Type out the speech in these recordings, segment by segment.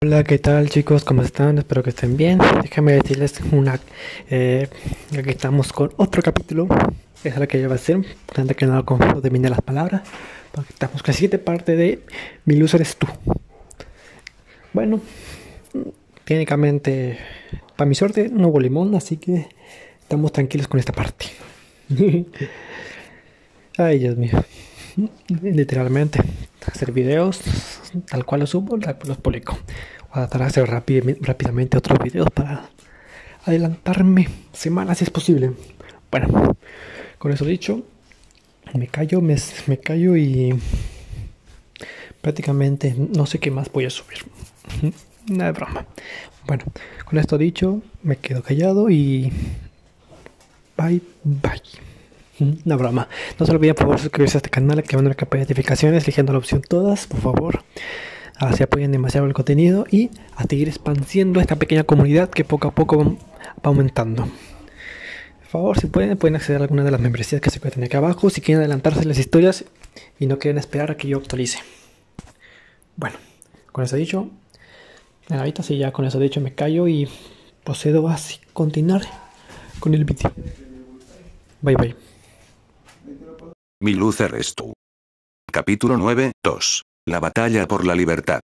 Hola, ¿qué tal chicos? ¿Cómo están? Espero que estén bien. Déjame decirles una... aquí eh, estamos con otro capítulo. Esa es la que yo voy a hacer. Antes que nada, con lo de las palabras. Porque estamos con la siguiente parte de Mi luz eres tú. Bueno, técnicamente, para mi suerte, no hubo limón, así que estamos tranquilos con esta parte. Ay, Dios mío literalmente, hacer videos tal cual los subo, los publico. Voy a tratar de hacer rápidamente otros videos para adelantarme semanas si es posible. Bueno, con eso dicho, me callo, me, me callo y prácticamente no sé qué más voy a subir. Nada de broma. Bueno, con esto dicho, me quedo callado y bye bye. Una broma. No se olviden, por favor, suscribirse a este canal, activando la campanita de notificaciones, eligiendo la opción todas, por favor. Así apoyan demasiado el contenido y a seguir expandiendo esta pequeña comunidad que poco a poco va aumentando. Por favor, si pueden, pueden acceder a alguna de las membresías que se encuentran aquí abajo, si quieren adelantarse en las historias y no quieren esperar a que yo actualice. Bueno, con eso dicho, la ahorita sí, ya con eso dicho me callo y procedo a continuar con el vídeo. Bye bye. Mi luz eres tú. Capítulo 9, 2. La batalla por la libertad.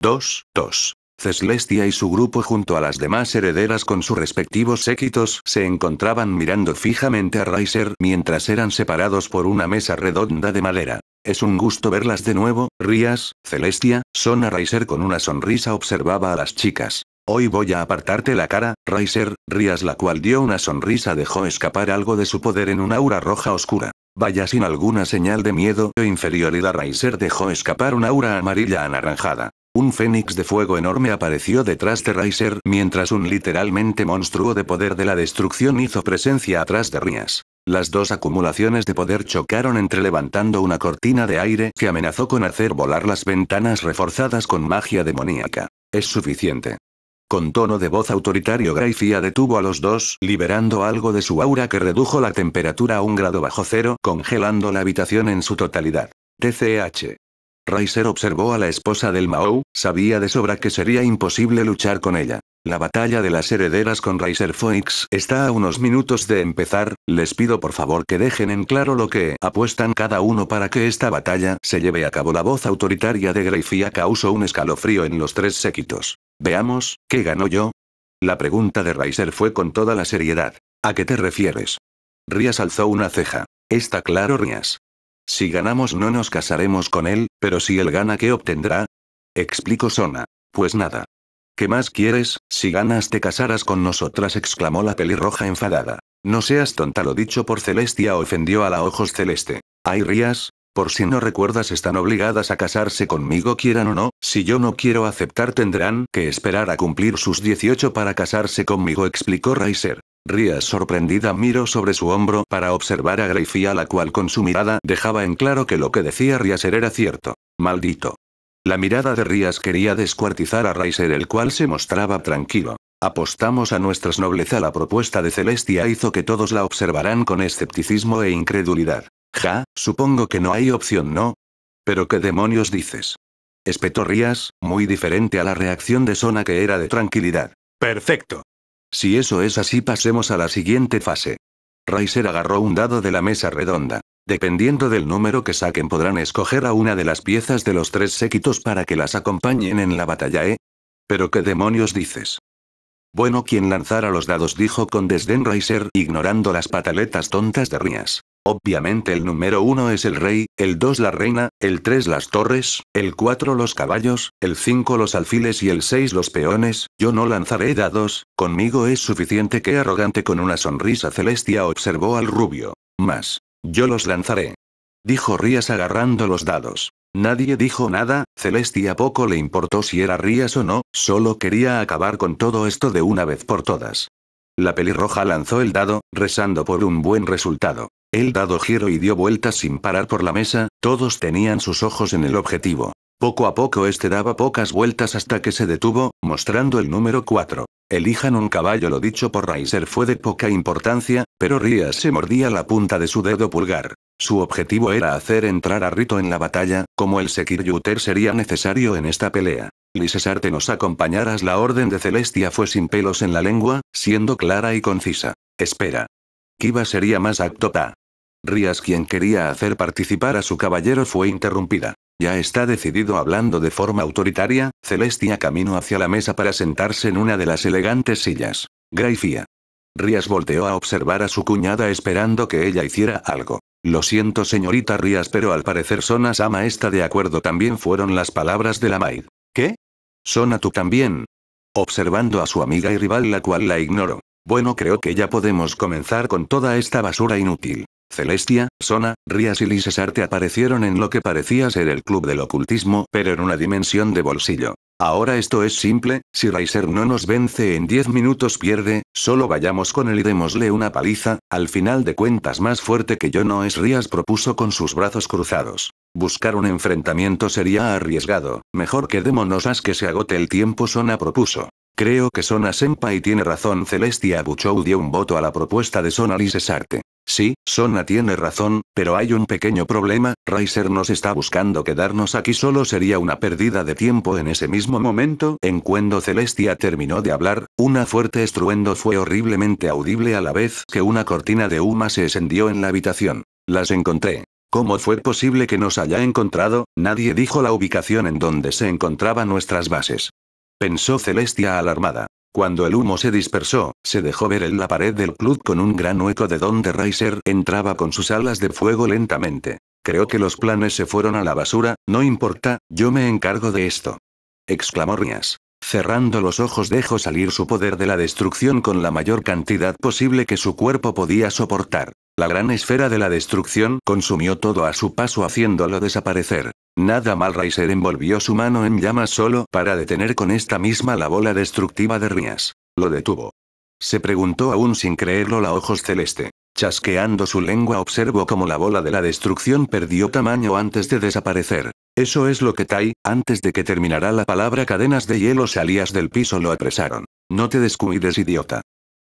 2, 2. Celestia y su grupo junto a las demás herederas con sus respectivos séquitos se encontraban mirando fijamente a Riser mientras eran separados por una mesa redonda de madera. Es un gusto verlas de nuevo, Rías, Celestia, Sona Riser con una sonrisa observaba a las chicas. Hoy voy a apartarte la cara, Riser, Rías la cual dio una sonrisa dejó escapar algo de su poder en un aura roja oscura. Vaya sin alguna señal de miedo o e inferioridad Raiser dejó escapar una aura amarilla anaranjada. Un fénix de fuego enorme apareció detrás de Riser mientras un literalmente monstruo de poder de la destrucción hizo presencia atrás de Rías. Las dos acumulaciones de poder chocaron entre levantando una cortina de aire que amenazó con hacer volar las ventanas reforzadas con magia demoníaca. Es suficiente. Con tono de voz autoritario Grayfia detuvo a los dos, liberando algo de su aura que redujo la temperatura a un grado bajo cero, congelando la habitación en su totalidad. TCH. Reiser observó a la esposa del Mao, sabía de sobra que sería imposible luchar con ella. La batalla de las herederas con Riser Phoenix está a unos minutos de empezar, les pido por favor que dejen en claro lo que apuestan cada uno para que esta batalla se lleve a cabo. La voz autoritaria de Greifia causó un escalofrío en los tres séquitos. Veamos, ¿qué ganó yo? La pregunta de Riser fue con toda la seriedad. ¿A qué te refieres? Rías alzó una ceja. Está claro, Rías. Si ganamos no nos casaremos con él, pero si él gana, ¿qué obtendrá? Explico Sona. Pues nada, ¿Qué más quieres? Si ganas te casarás con nosotras, exclamó la pelirroja enfadada. No seas tonta, lo dicho por Celestia ofendió a la ojos celeste. Ay, Rías, por si no recuerdas están obligadas a casarse conmigo quieran o no, si yo no quiero aceptar tendrán que esperar a cumplir sus 18 para casarse conmigo, explicó Riser. Rías sorprendida miró sobre su hombro para observar a Greifia la cual con su mirada dejaba en claro que lo que decía Raiser era cierto. Maldito. La mirada de Rías quería descuartizar a Reiser, el cual se mostraba tranquilo. Apostamos a nuestras nobleza. La propuesta de Celestia hizo que todos la observaran con escepticismo e incredulidad. Ja, supongo que no hay opción, ¿no? Pero qué demonios dices. Espetó Rías, muy diferente a la reacción de Sona que era de tranquilidad. Perfecto. Si eso es así, pasemos a la siguiente fase. Reiser agarró un dado de la mesa redonda. Dependiendo del número que saquen podrán escoger a una de las piezas de los tres séquitos para que las acompañen en la batalla, ¿eh? Pero qué demonios dices. Bueno, quien lanzara los dados dijo con desdén Reiser, ignorando las pataletas tontas de Rías. Obviamente el número uno es el rey, el 2 la reina, el tres las torres, el 4 los caballos, el cinco los alfiles y el seis los peones, yo no lanzaré dados, conmigo es suficiente que arrogante con una sonrisa celestia observó al rubio. Más. Yo los lanzaré. Dijo Rías agarrando los dados. Nadie dijo nada, Celestia poco le importó si era Rías o no, solo quería acabar con todo esto de una vez por todas. La pelirroja lanzó el dado, rezando por un buen resultado. El dado giro y dio vueltas sin parar por la mesa, todos tenían sus ojos en el objetivo. Poco a poco este daba pocas vueltas hasta que se detuvo, mostrando el número 4. Elijan un caballo. Lo dicho por Reiser fue de poca importancia, pero Rías se mordía la punta de su dedo pulgar. Su objetivo era hacer entrar a Rito en la batalla, como el Sekiryuter sería necesario en esta pelea. Lisesarte nos acompañarás. La orden de Celestia fue sin pelos en la lengua, siendo clara y concisa. Espera. Kiba sería más apto Rías quien quería hacer participar a su caballero fue interrumpida. Ya está decidido hablando de forma autoritaria, Celestia caminó hacia la mesa para sentarse en una de las elegantes sillas. Graifía. Rías volteó a observar a su cuñada esperando que ella hiciera algo. Lo siento señorita Rías pero al parecer Sonas ama está de acuerdo también fueron las palabras de la maid. ¿Qué? Sona tú también. Observando a su amiga y rival la cual la ignoró. Bueno creo que ya podemos comenzar con toda esta basura inútil. Celestia, Sona, Rías y Lisesarte aparecieron en lo que parecía ser el club del ocultismo, pero en una dimensión de bolsillo. Ahora esto es simple, si Raiser no nos vence en 10 minutos pierde, solo vayamos con él y démosle una paliza, al final de cuentas más fuerte que yo no es Rías propuso con sus brazos cruzados. Buscar un enfrentamiento sería arriesgado, mejor quedémonos as que se agote el tiempo Sona propuso. Creo que Sona y tiene razón. Celestia Buchou dio un voto a la propuesta de Sona Lisesarte. Sí, Sona tiene razón, pero hay un pequeño problema, Riser nos está buscando quedarnos aquí solo sería una pérdida de tiempo en ese mismo momento, en cuando Celestia terminó de hablar, una fuerte estruendo fue horriblemente audible a la vez que una cortina de huma se encendió en la habitación. Las encontré. ¿Cómo fue posible que nos haya encontrado? Nadie dijo la ubicación en donde se encontraban nuestras bases pensó Celestia alarmada. Cuando el humo se dispersó, se dejó ver en la pared del club con un gran hueco de donde Riser entraba con sus alas de fuego lentamente. Creo que los planes se fueron a la basura, no importa, yo me encargo de esto. Exclamó Rias. Cerrando los ojos dejó salir su poder de la destrucción con la mayor cantidad posible que su cuerpo podía soportar. La gran esfera de la destrucción consumió todo a su paso haciéndolo desaparecer. Nada mal Raiser envolvió su mano en llamas solo para detener con esta misma la bola destructiva de Rías. Lo detuvo. Se preguntó aún sin creerlo la ojos celeste. Chasqueando su lengua observó como la bola de la destrucción perdió tamaño antes de desaparecer. Eso es lo que Tai, antes de que terminara la palabra cadenas de hielo salías del piso lo apresaron. No te descuides idiota.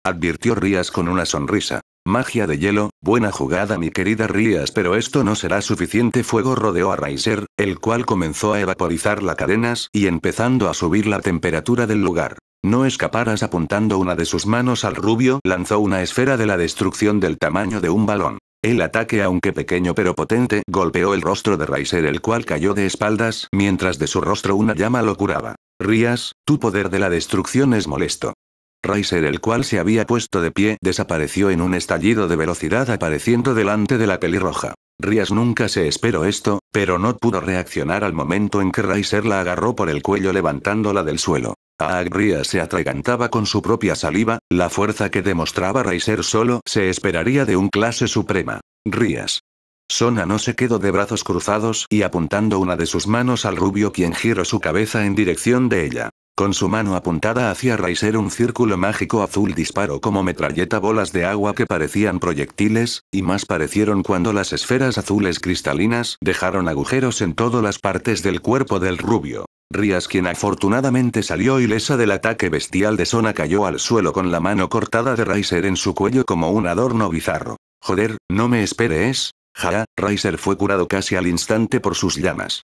Advirtió Rías con una sonrisa. Magia de hielo, buena jugada mi querida Rías pero esto no será suficiente fuego rodeó a Riser, el cual comenzó a evaporizar las cadenas y empezando a subir la temperatura del lugar. No escaparás apuntando una de sus manos al rubio lanzó una esfera de la destrucción del tamaño de un balón. El ataque aunque pequeño pero potente golpeó el rostro de Riser, el cual cayó de espaldas mientras de su rostro una llama lo curaba. Rías, tu poder de la destrucción es molesto. Raiser el cual se había puesto de pie desapareció en un estallido de velocidad apareciendo delante de la pelirroja. Rías nunca se esperó esto, pero no pudo reaccionar al momento en que Riser la agarró por el cuello levantándola del suelo. A Rías se atragantaba con su propia saliva, la fuerza que demostraba Riser solo se esperaría de un clase suprema. Rías. Sona no se quedó de brazos cruzados y apuntando una de sus manos al rubio quien giró su cabeza en dirección de ella. Con su mano apuntada hacia Raiser un círculo mágico azul disparó como metralleta bolas de agua que parecían proyectiles, y más parecieron cuando las esferas azules cristalinas dejaron agujeros en todas las partes del cuerpo del rubio. Rías quien afortunadamente salió ilesa del ataque bestial de Sona cayó al suelo con la mano cortada de Raiser en su cuello como un adorno bizarro. Joder, no me esperes. Ja, Raiser fue curado casi al instante por sus llamas.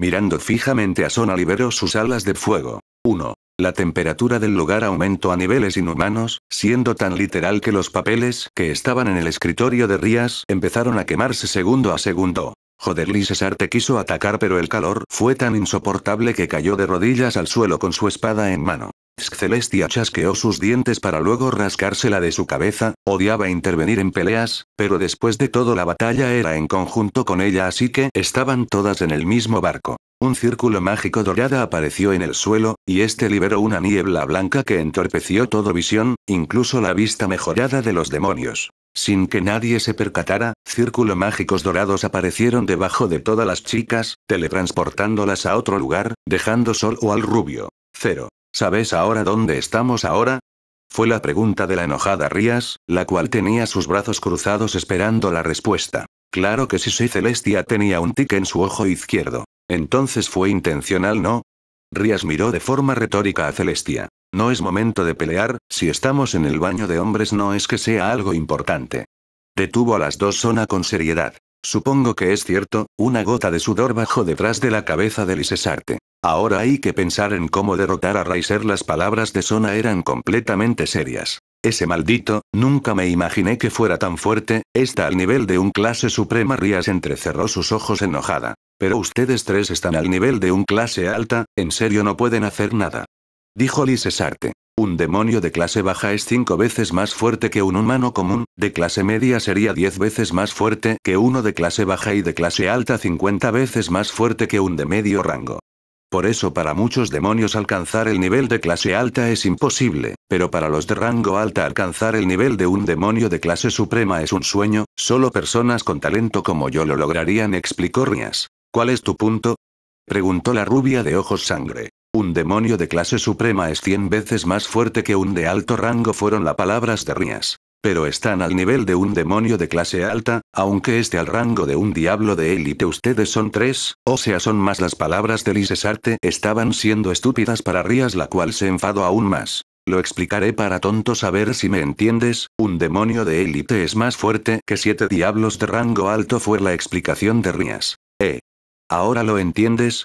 Mirando fijamente a Sona liberó sus alas de fuego. 1. La temperatura del lugar aumentó a niveles inhumanos, siendo tan literal que los papeles que estaban en el escritorio de Rías empezaron a quemarse segundo a segundo. Joder, Joderly te quiso atacar pero el calor fue tan insoportable que cayó de rodillas al suelo con su espada en mano. Celestia chasqueó sus dientes para luego rascársela de su cabeza, odiaba intervenir en peleas, pero después de todo la batalla era en conjunto con ella así que estaban todas en el mismo barco. Un círculo mágico dorada apareció en el suelo, y este liberó una niebla blanca que entorpeció toda visión, incluso la vista mejorada de los demonios. Sin que nadie se percatara, círculos mágicos dorados aparecieron debajo de todas las chicas, teletransportándolas a otro lugar, dejando solo al rubio. Cero. ¿Sabes ahora dónde estamos ahora? Fue la pregunta de la enojada Rías, la cual tenía sus brazos cruzados esperando la respuesta. Claro que sí, sí Celestia tenía un tic en su ojo izquierdo. Entonces fue intencional, ¿no? Rías miró de forma retórica a Celestia. No es momento de pelear, si estamos en el baño de hombres no es que sea algo importante. Detuvo a las dos Sona con seriedad. Supongo que es cierto, una gota de sudor bajó detrás de la cabeza de Lisesarte. Ahora hay que pensar en cómo derrotar a Raiser. Las palabras de Sona eran completamente serias. Ese maldito, nunca me imaginé que fuera tan fuerte, está al nivel de un clase suprema. Rías entrecerró sus ojos enojada. Pero ustedes tres están al nivel de un clase alta, en serio no pueden hacer nada. Dijo Lisesarte. Un demonio de clase baja es cinco veces más fuerte que un humano común, de clase media sería diez veces más fuerte que uno de clase baja y de clase alta cincuenta veces más fuerte que un de medio rango. Por eso para muchos demonios alcanzar el nivel de clase alta es imposible, pero para los de rango alta alcanzar el nivel de un demonio de clase suprema es un sueño, solo personas con talento como yo lo lograrían, explicó Rias. ¿Cuál es tu punto? preguntó la rubia de ojos sangre. Un demonio de clase suprema es cien veces más fuerte que un de alto rango fueron las palabras de Rías. Pero están al nivel de un demonio de clase alta, aunque esté al rango de un diablo de élite. Ustedes son tres, o sea, son más las palabras de Lisesarte. Estaban siendo estúpidas para Rías, la cual se enfadó aún más. Lo explicaré para tontos a ver si me entiendes, un demonio de élite es más fuerte que siete diablos de rango alto fue la explicación de Rías. Eh, ¿Ahora lo entiendes?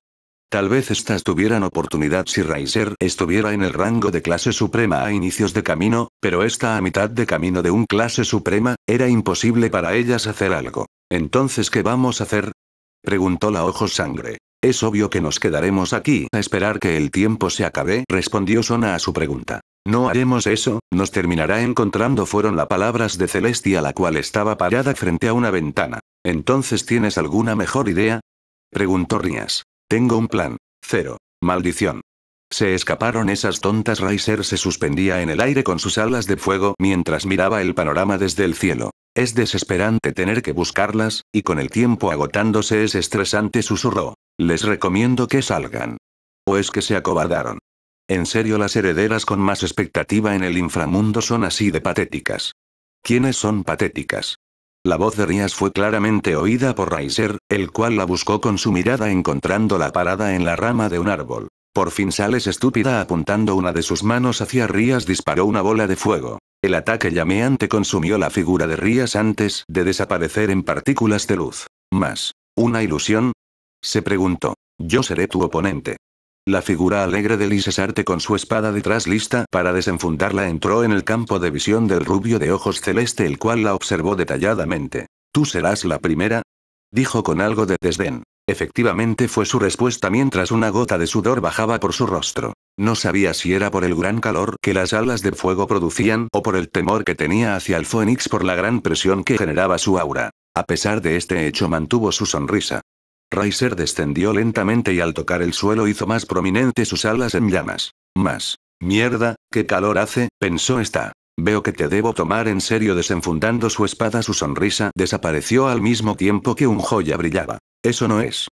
Tal vez estas tuvieran oportunidad si Reiser estuviera en el rango de clase suprema a inicios de camino, pero esta a mitad de camino de un clase suprema, era imposible para ellas hacer algo. Entonces, ¿qué vamos a hacer? Preguntó la ojo sangre. Es obvio que nos quedaremos aquí a esperar que el tiempo se acabe, respondió Sona a su pregunta. No haremos eso, nos terminará encontrando fueron las palabras de Celestia la cual estaba parada frente a una ventana. Entonces, ¿tienes alguna mejor idea? Preguntó Rías. Tengo un plan. Cero. Maldición. Se escaparon esas tontas. Riser se suspendía en el aire con sus alas de fuego mientras miraba el panorama desde el cielo. Es desesperante tener que buscarlas, y con el tiempo agotándose es estresante, susurró. Les recomiendo que salgan. ¿O es pues que se acobardaron? En serio, las herederas con más expectativa en el inframundo son así de patéticas. ¿Quiénes son patéticas? La voz de Rías fue claramente oída por Riser, el cual la buscó con su mirada encontrándola parada en la rama de un árbol. Por fin sales estúpida apuntando una de sus manos hacia Rías disparó una bola de fuego. El ataque llameante consumió la figura de Rías antes de desaparecer en partículas de luz. ¿Más? ¿Una ilusión? Se preguntó. Yo seré tu oponente. La figura alegre de Sarte con su espada detrás lista para desenfundarla entró en el campo de visión del rubio de ojos celeste el cual la observó detalladamente. ¿Tú serás la primera? Dijo con algo de desdén. Efectivamente fue su respuesta mientras una gota de sudor bajaba por su rostro. No sabía si era por el gran calor que las alas de fuego producían o por el temor que tenía hacia el Fénix por la gran presión que generaba su aura. A pesar de este hecho mantuvo su sonrisa. Riser descendió lentamente y al tocar el suelo hizo más prominente sus alas en llamas. Más. Mierda, qué calor hace, pensó esta. Veo que te debo tomar en serio desenfundando su espada. Su sonrisa desapareció al mismo tiempo que un joya brillaba. Eso no es.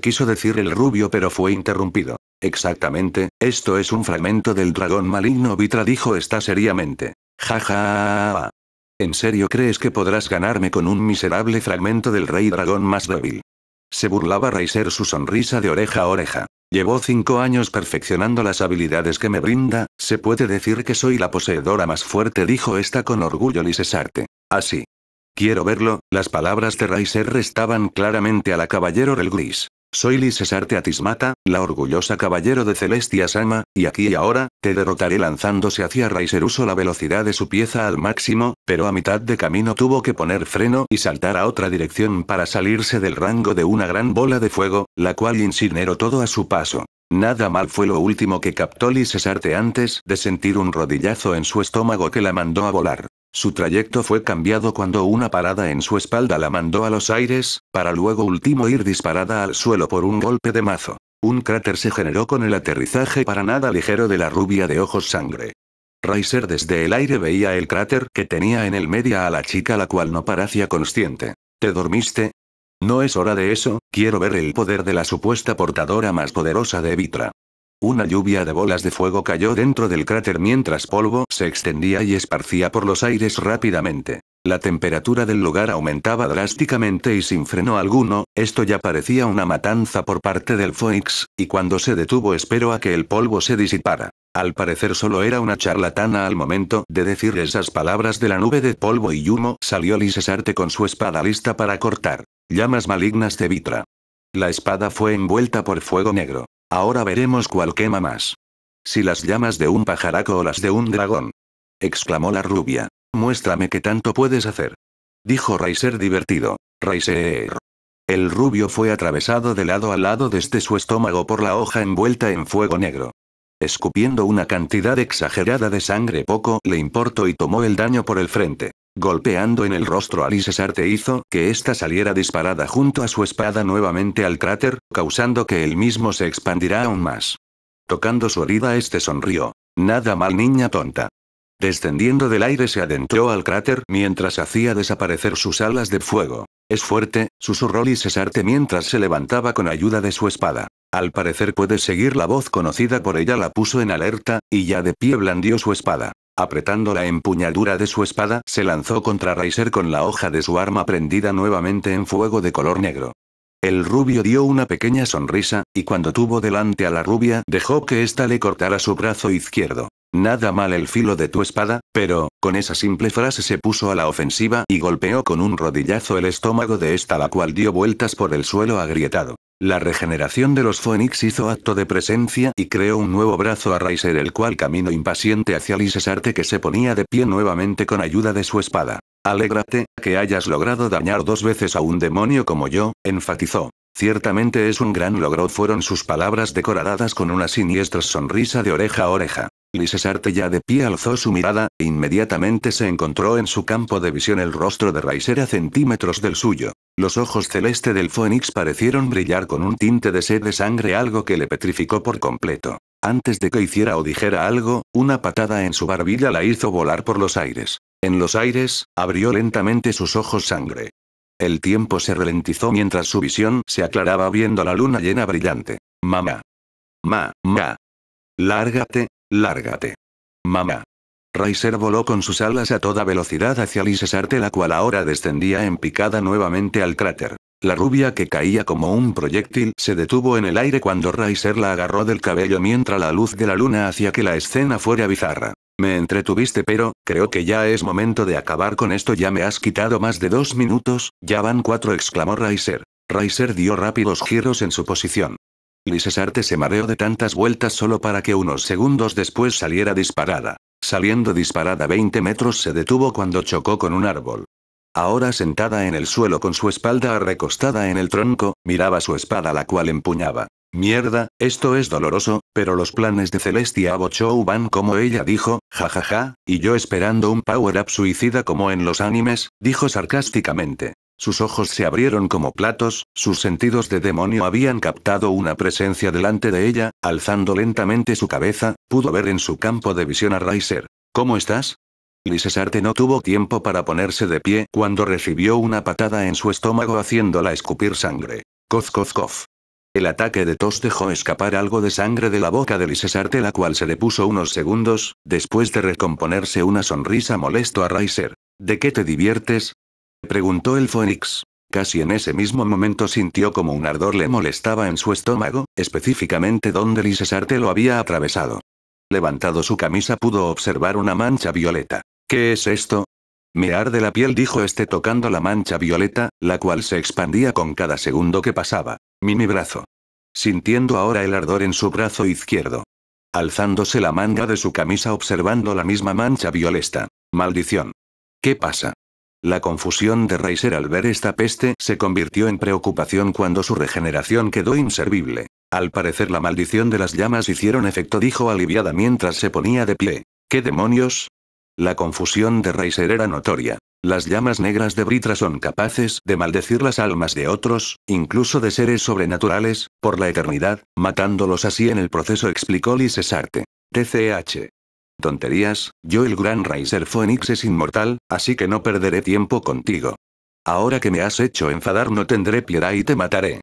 Quiso decir el rubio pero fue interrumpido. Exactamente, esto es un fragmento del dragón maligno Vitra dijo esta seriamente. Ja ja. ¿En serio crees que podrás ganarme con un miserable fragmento del rey dragón más débil? Se burlaba Reiser su sonrisa de oreja a oreja. Llevo cinco años perfeccionando las habilidades que me brinda, se puede decir que soy la poseedora más fuerte, dijo esta con orgullo Lisesarte. Así. Quiero verlo, las palabras de Reiser restaban claramente a la caballero del gris. Soy Lisesarte Atismata, la orgullosa caballero de Celestia Sama, y aquí y ahora, te derrotaré lanzándose hacia Riser la velocidad de su pieza al máximo, pero a mitad de camino tuvo que poner freno y saltar a otra dirección para salirse del rango de una gran bola de fuego, la cual incineró todo a su paso. Nada mal fue lo último que captó Lisesarte antes de sentir un rodillazo en su estómago que la mandó a volar. Su trayecto fue cambiado cuando una parada en su espalda la mandó a los aires, para luego último ir disparada al suelo por un golpe de mazo. Un cráter se generó con el aterrizaje para nada ligero de la rubia de ojos sangre. Riser desde el aire veía el cráter que tenía en el media a la chica la cual no parecía consciente. ¿Te dormiste? No es hora de eso, quiero ver el poder de la supuesta portadora más poderosa de Vitra. Una lluvia de bolas de fuego cayó dentro del cráter mientras polvo se extendía y esparcía por los aires rápidamente. La temperatura del lugar aumentaba drásticamente y sin freno alguno, esto ya parecía una matanza por parte del Phoenix, y cuando se detuvo esperó a que el polvo se disipara. Al parecer solo era una charlatana al momento de decir esas palabras de la nube de polvo y humo salió Lisesarte con su espada lista para cortar. Llamas malignas de Vitra. La espada fue envuelta por fuego negro. Ahora veremos cuál quema más. Si las llamas de un pajaraco o las de un dragón. Exclamó la rubia. Muéstrame qué tanto puedes hacer. Dijo Raiser divertido. Raiser. El rubio fue atravesado de lado a lado desde su estómago por la hoja envuelta en fuego negro. Escupiendo una cantidad exagerada de sangre poco le importó y tomó el daño por el frente. Golpeando en el rostro a te hizo que ésta saliera disparada junto a su espada nuevamente al cráter, causando que él mismo se expandirá aún más. Tocando su herida este sonrió. Nada mal niña tonta. Descendiendo del aire se adentró al cráter mientras hacía desaparecer sus alas de fuego. Es fuerte, susurró Lisesarte mientras se levantaba con ayuda de su espada. Al parecer puede seguir la voz conocida por ella la puso en alerta, y ya de pie blandió su espada. Apretando la empuñadura de su espada, se lanzó contra Reiser con la hoja de su arma prendida nuevamente en fuego de color negro. El rubio dio una pequeña sonrisa, y cuando tuvo delante a la rubia, dejó que ésta le cortara su brazo izquierdo. Nada mal el filo de tu espada, pero, con esa simple frase se puso a la ofensiva y golpeó con un rodillazo el estómago de esta la cual dio vueltas por el suelo agrietado. La regeneración de los Phoenix hizo acto de presencia y creó un nuevo brazo a Raiser, el cual caminó impaciente hacia Lisesarte que se ponía de pie nuevamente con ayuda de su espada. Alégrate, que hayas logrado dañar dos veces a un demonio como yo, enfatizó. Ciertamente es un gran logro fueron sus palabras decoradas con una siniestra sonrisa de oreja a oreja. Lisesarte ya de pie alzó su mirada, e inmediatamente se encontró en su campo de visión el rostro de Raiser a centímetros del suyo. Los ojos celeste del Fénix parecieron brillar con un tinte de sed de sangre algo que le petrificó por completo. Antes de que hiciera o dijera algo, una patada en su barbilla la hizo volar por los aires. En los aires, abrió lentamente sus ojos sangre. El tiempo se ralentizó mientras su visión se aclaraba viendo la luna llena brillante. Mamá. Ma, ma. Lárgate, Lárgate. Mamá. Riser voló con sus alas a toda velocidad hacia Arte la cual ahora descendía en picada nuevamente al cráter. La rubia que caía como un proyectil se detuvo en el aire cuando Riser la agarró del cabello mientras la luz de la luna hacía que la escena fuera bizarra. Me entretuviste pero, creo que ya es momento de acabar con esto ya me has quitado más de dos minutos, ya van cuatro exclamó Riser. Riser dio rápidos giros en su posición. Lisesarte se mareó de tantas vueltas solo para que unos segundos después saliera disparada. Saliendo disparada 20 metros se detuvo cuando chocó con un árbol. Ahora sentada en el suelo con su espalda recostada en el tronco, miraba su espada la cual empuñaba. Mierda, esto es doloroso, pero los planes de Celestia Abochou van como ella dijo, jajaja, y yo esperando un power-up suicida como en los animes, dijo sarcásticamente. Sus ojos se abrieron como platos, sus sentidos de demonio habían captado una presencia delante de ella, alzando lentamente su cabeza, pudo ver en su campo de visión a Riser. ¿Cómo estás? Lisesarte no tuvo tiempo para ponerse de pie cuando recibió una patada en su estómago haciéndola escupir sangre. Coz, coz, coz. El ataque de tos dejó escapar algo de sangre de la boca de Lisesarte la cual se le puso unos segundos, después de recomponerse una sonrisa molesto a Riser. ¿De qué te diviertes? preguntó el Fénix. Casi en ese mismo momento sintió como un ardor le molestaba en su estómago, específicamente donde Lisesarte lo había atravesado. Levantado su camisa pudo observar una mancha violeta. ¿Qué es esto? Me arde la piel, dijo este tocando la mancha violeta, la cual se expandía con cada segundo que pasaba. Mi mi brazo. Sintiendo ahora el ardor en su brazo izquierdo. Alzándose la manga de su camisa observando la misma mancha violeta. Maldición. ¿Qué pasa? La confusión de Reiser al ver esta peste se convirtió en preocupación cuando su regeneración quedó inservible. Al parecer la maldición de las llamas hicieron efecto, dijo aliviada mientras se ponía de pie. ¿Qué demonios? La confusión de Reiser era notoria. Las llamas negras de Britra son capaces de maldecir las almas de otros, incluso de seres sobrenaturales, por la eternidad, matándolos así en el proceso, explicó Lysesarte. TCH. Tonterías, yo el gran Racer Phoenix es inmortal, así que no perderé tiempo contigo. Ahora que me has hecho enfadar no tendré piedad y te mataré.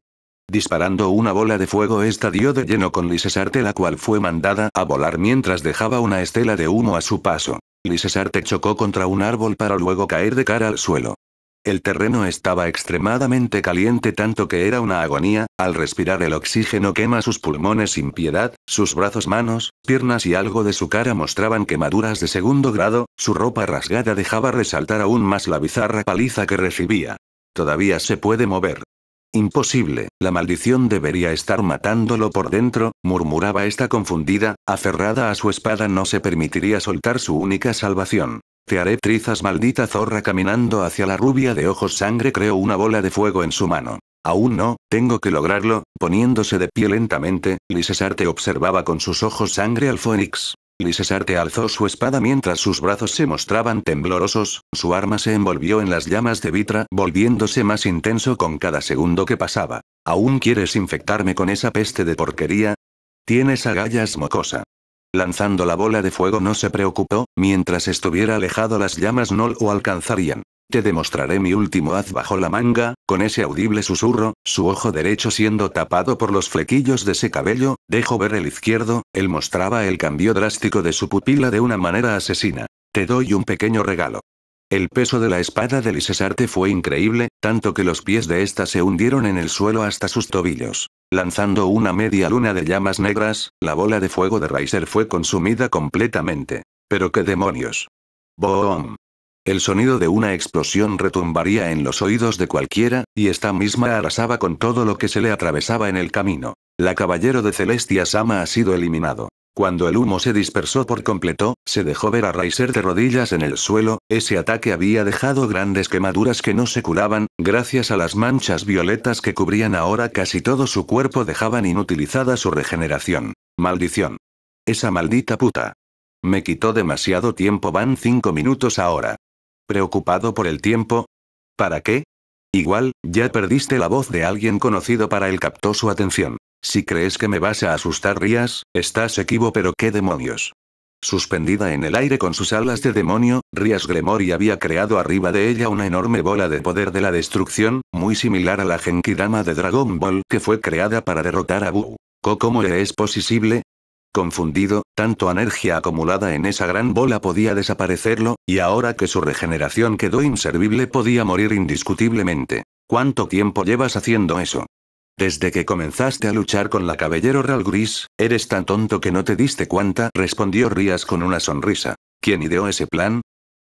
Disparando una bola de fuego esta dio de lleno con Lisesarte la cual fue mandada a volar mientras dejaba una estela de humo a su paso. Lisesarte chocó contra un árbol para luego caer de cara al suelo. El terreno estaba extremadamente caliente tanto que era una agonía, al respirar el oxígeno quema sus pulmones sin piedad, sus brazos, manos, piernas y algo de su cara mostraban quemaduras de segundo grado, su ropa rasgada dejaba resaltar aún más la bizarra paliza que recibía. Todavía se puede mover. Imposible, la maldición debería estar matándolo por dentro, murmuraba esta confundida, aferrada a su espada no se permitiría soltar su única salvación. Te haré trizas maldita zorra caminando hacia la rubia de ojos sangre creó una bola de fuego en su mano. Aún no, tengo que lograrlo, poniéndose de pie lentamente, Lisesarte observaba con sus ojos sangre al Fénix. Lisesarte alzó su espada mientras sus brazos se mostraban temblorosos, su arma se envolvió en las llamas de Vitra, volviéndose más intenso con cada segundo que pasaba. ¿Aún quieres infectarme con esa peste de porquería? Tienes agallas mocosa. Lanzando la bola de fuego no se preocupó, mientras estuviera alejado las llamas no lo alcanzarían. Te demostraré mi último haz bajo la manga, con ese audible susurro, su ojo derecho siendo tapado por los flequillos de ese cabello, dejó ver el izquierdo, él mostraba el cambio drástico de su pupila de una manera asesina. Te doy un pequeño regalo. El peso de la espada de Lisesarte fue increíble, tanto que los pies de ésta se hundieron en el suelo hasta sus tobillos. Lanzando una media luna de llamas negras, la bola de fuego de Riser fue consumida completamente. Pero qué demonios. Boom. El sonido de una explosión retumbaría en los oídos de cualquiera, y esta misma arrasaba con todo lo que se le atravesaba en el camino. La caballero de Celestia Sama ha sido eliminado. Cuando el humo se dispersó por completo, se dejó ver a Raiser de rodillas en el suelo, ese ataque había dejado grandes quemaduras que no se curaban, gracias a las manchas violetas que cubrían ahora casi todo su cuerpo dejaban inutilizada su regeneración. Maldición. Esa maldita puta. Me quitó demasiado tiempo, van cinco minutos ahora. ¿Preocupado por el tiempo? ¿Para qué? Igual, ya perdiste la voz de alguien conocido para él captó su atención. Si crees que me vas a asustar, Rías, estás equivo, pero qué demonios. Suspendida en el aire con sus alas de demonio, Rías Gremory había creado arriba de ella una enorme bola de poder de la destrucción, muy similar a la Genkidama de Dragon Ball que fue creada para derrotar a Buu ¿Cómo le es posible? Confundido, tanto energía acumulada en esa gran bola podía desaparecerlo, y ahora que su regeneración quedó inservible podía morir indiscutiblemente. ¿Cuánto tiempo llevas haciendo eso? Desde que comenzaste a luchar con la cabellero real gris, eres tan tonto que no te diste cuenta, respondió Rías con una sonrisa. ¿Quién ideó ese plan?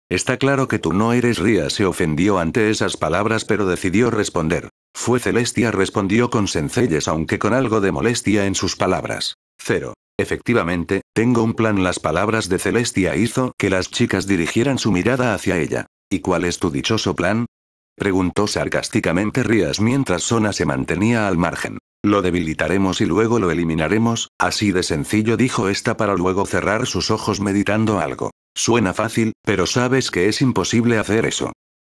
Está claro que tú no eres Rías se ofendió ante esas palabras pero decidió responder. Fue Celestia respondió con sencillez aunque con algo de molestia en sus palabras. Cero. Efectivamente, tengo un plan. Las palabras de Celestia hizo que las chicas dirigieran su mirada hacia ella. ¿Y cuál es tu dichoso plan? Preguntó sarcásticamente Rías mientras Sona se mantenía al margen. Lo debilitaremos y luego lo eliminaremos, así de sencillo dijo esta para luego cerrar sus ojos meditando algo. Suena fácil, pero sabes que es imposible hacer eso.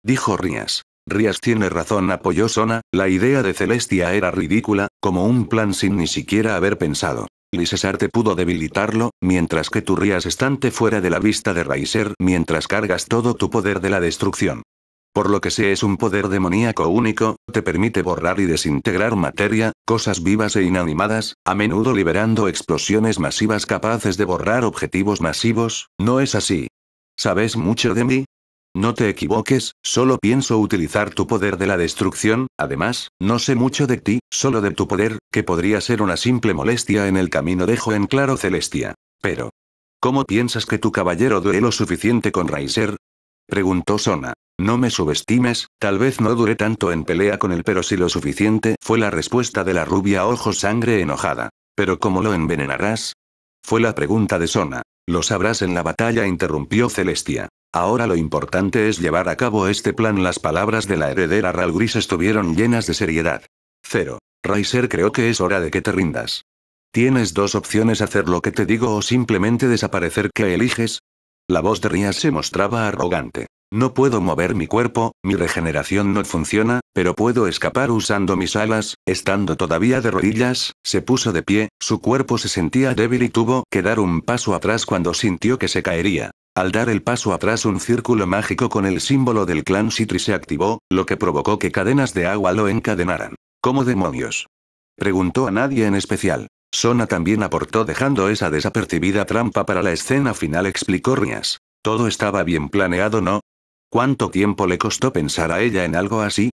Dijo Rías. Rías tiene razón, apoyó Sona, la idea de Celestia era ridícula, como un plan sin ni siquiera haber pensado. Lisesarte pudo debilitarlo, mientras que tú rías estante fuera de la vista de Raiser mientras cargas todo tu poder de la destrucción. Por lo que sé es un poder demoníaco único, te permite borrar y desintegrar materia, cosas vivas e inanimadas, a menudo liberando explosiones masivas capaces de borrar objetivos masivos, ¿no es así? ¿Sabes mucho de mí? No te equivoques, solo pienso utilizar tu poder de la destrucción, además, no sé mucho de ti, solo de tu poder, que podría ser una simple molestia en el camino dejo en claro Celestia. Pero... ¿Cómo piensas que tu caballero duele lo suficiente con Raiser? Preguntó Sona. No me subestimes, tal vez no duré tanto en pelea con él pero si lo suficiente, fue la respuesta de la rubia ojos sangre enojada. ¿Pero cómo lo envenenarás? Fue la pregunta de Sona. Lo sabrás en la batalla interrumpió Celestia. Ahora lo importante es llevar a cabo este plan. Las palabras de la heredera Ralgris estuvieron llenas de seriedad. Cero. Raiser creo que es hora de que te rindas. Tienes dos opciones hacer lo que te digo o simplemente desaparecer que eliges. La voz de Rias se mostraba arrogante. No puedo mover mi cuerpo, mi regeneración no funciona, pero puedo escapar usando mis alas, estando todavía de rodillas, se puso de pie, su cuerpo se sentía débil y tuvo que dar un paso atrás cuando sintió que se caería. Al dar el paso atrás un círculo mágico con el símbolo del clan Citri se activó, lo que provocó que cadenas de agua lo encadenaran. ¿Cómo demonios? Preguntó a nadie en especial. Sona también aportó dejando esa desapercibida trampa para la escena final explicó Rias. Todo estaba bien planeado, ¿no? ¿Cuánto tiempo le costó pensar a ella en algo así?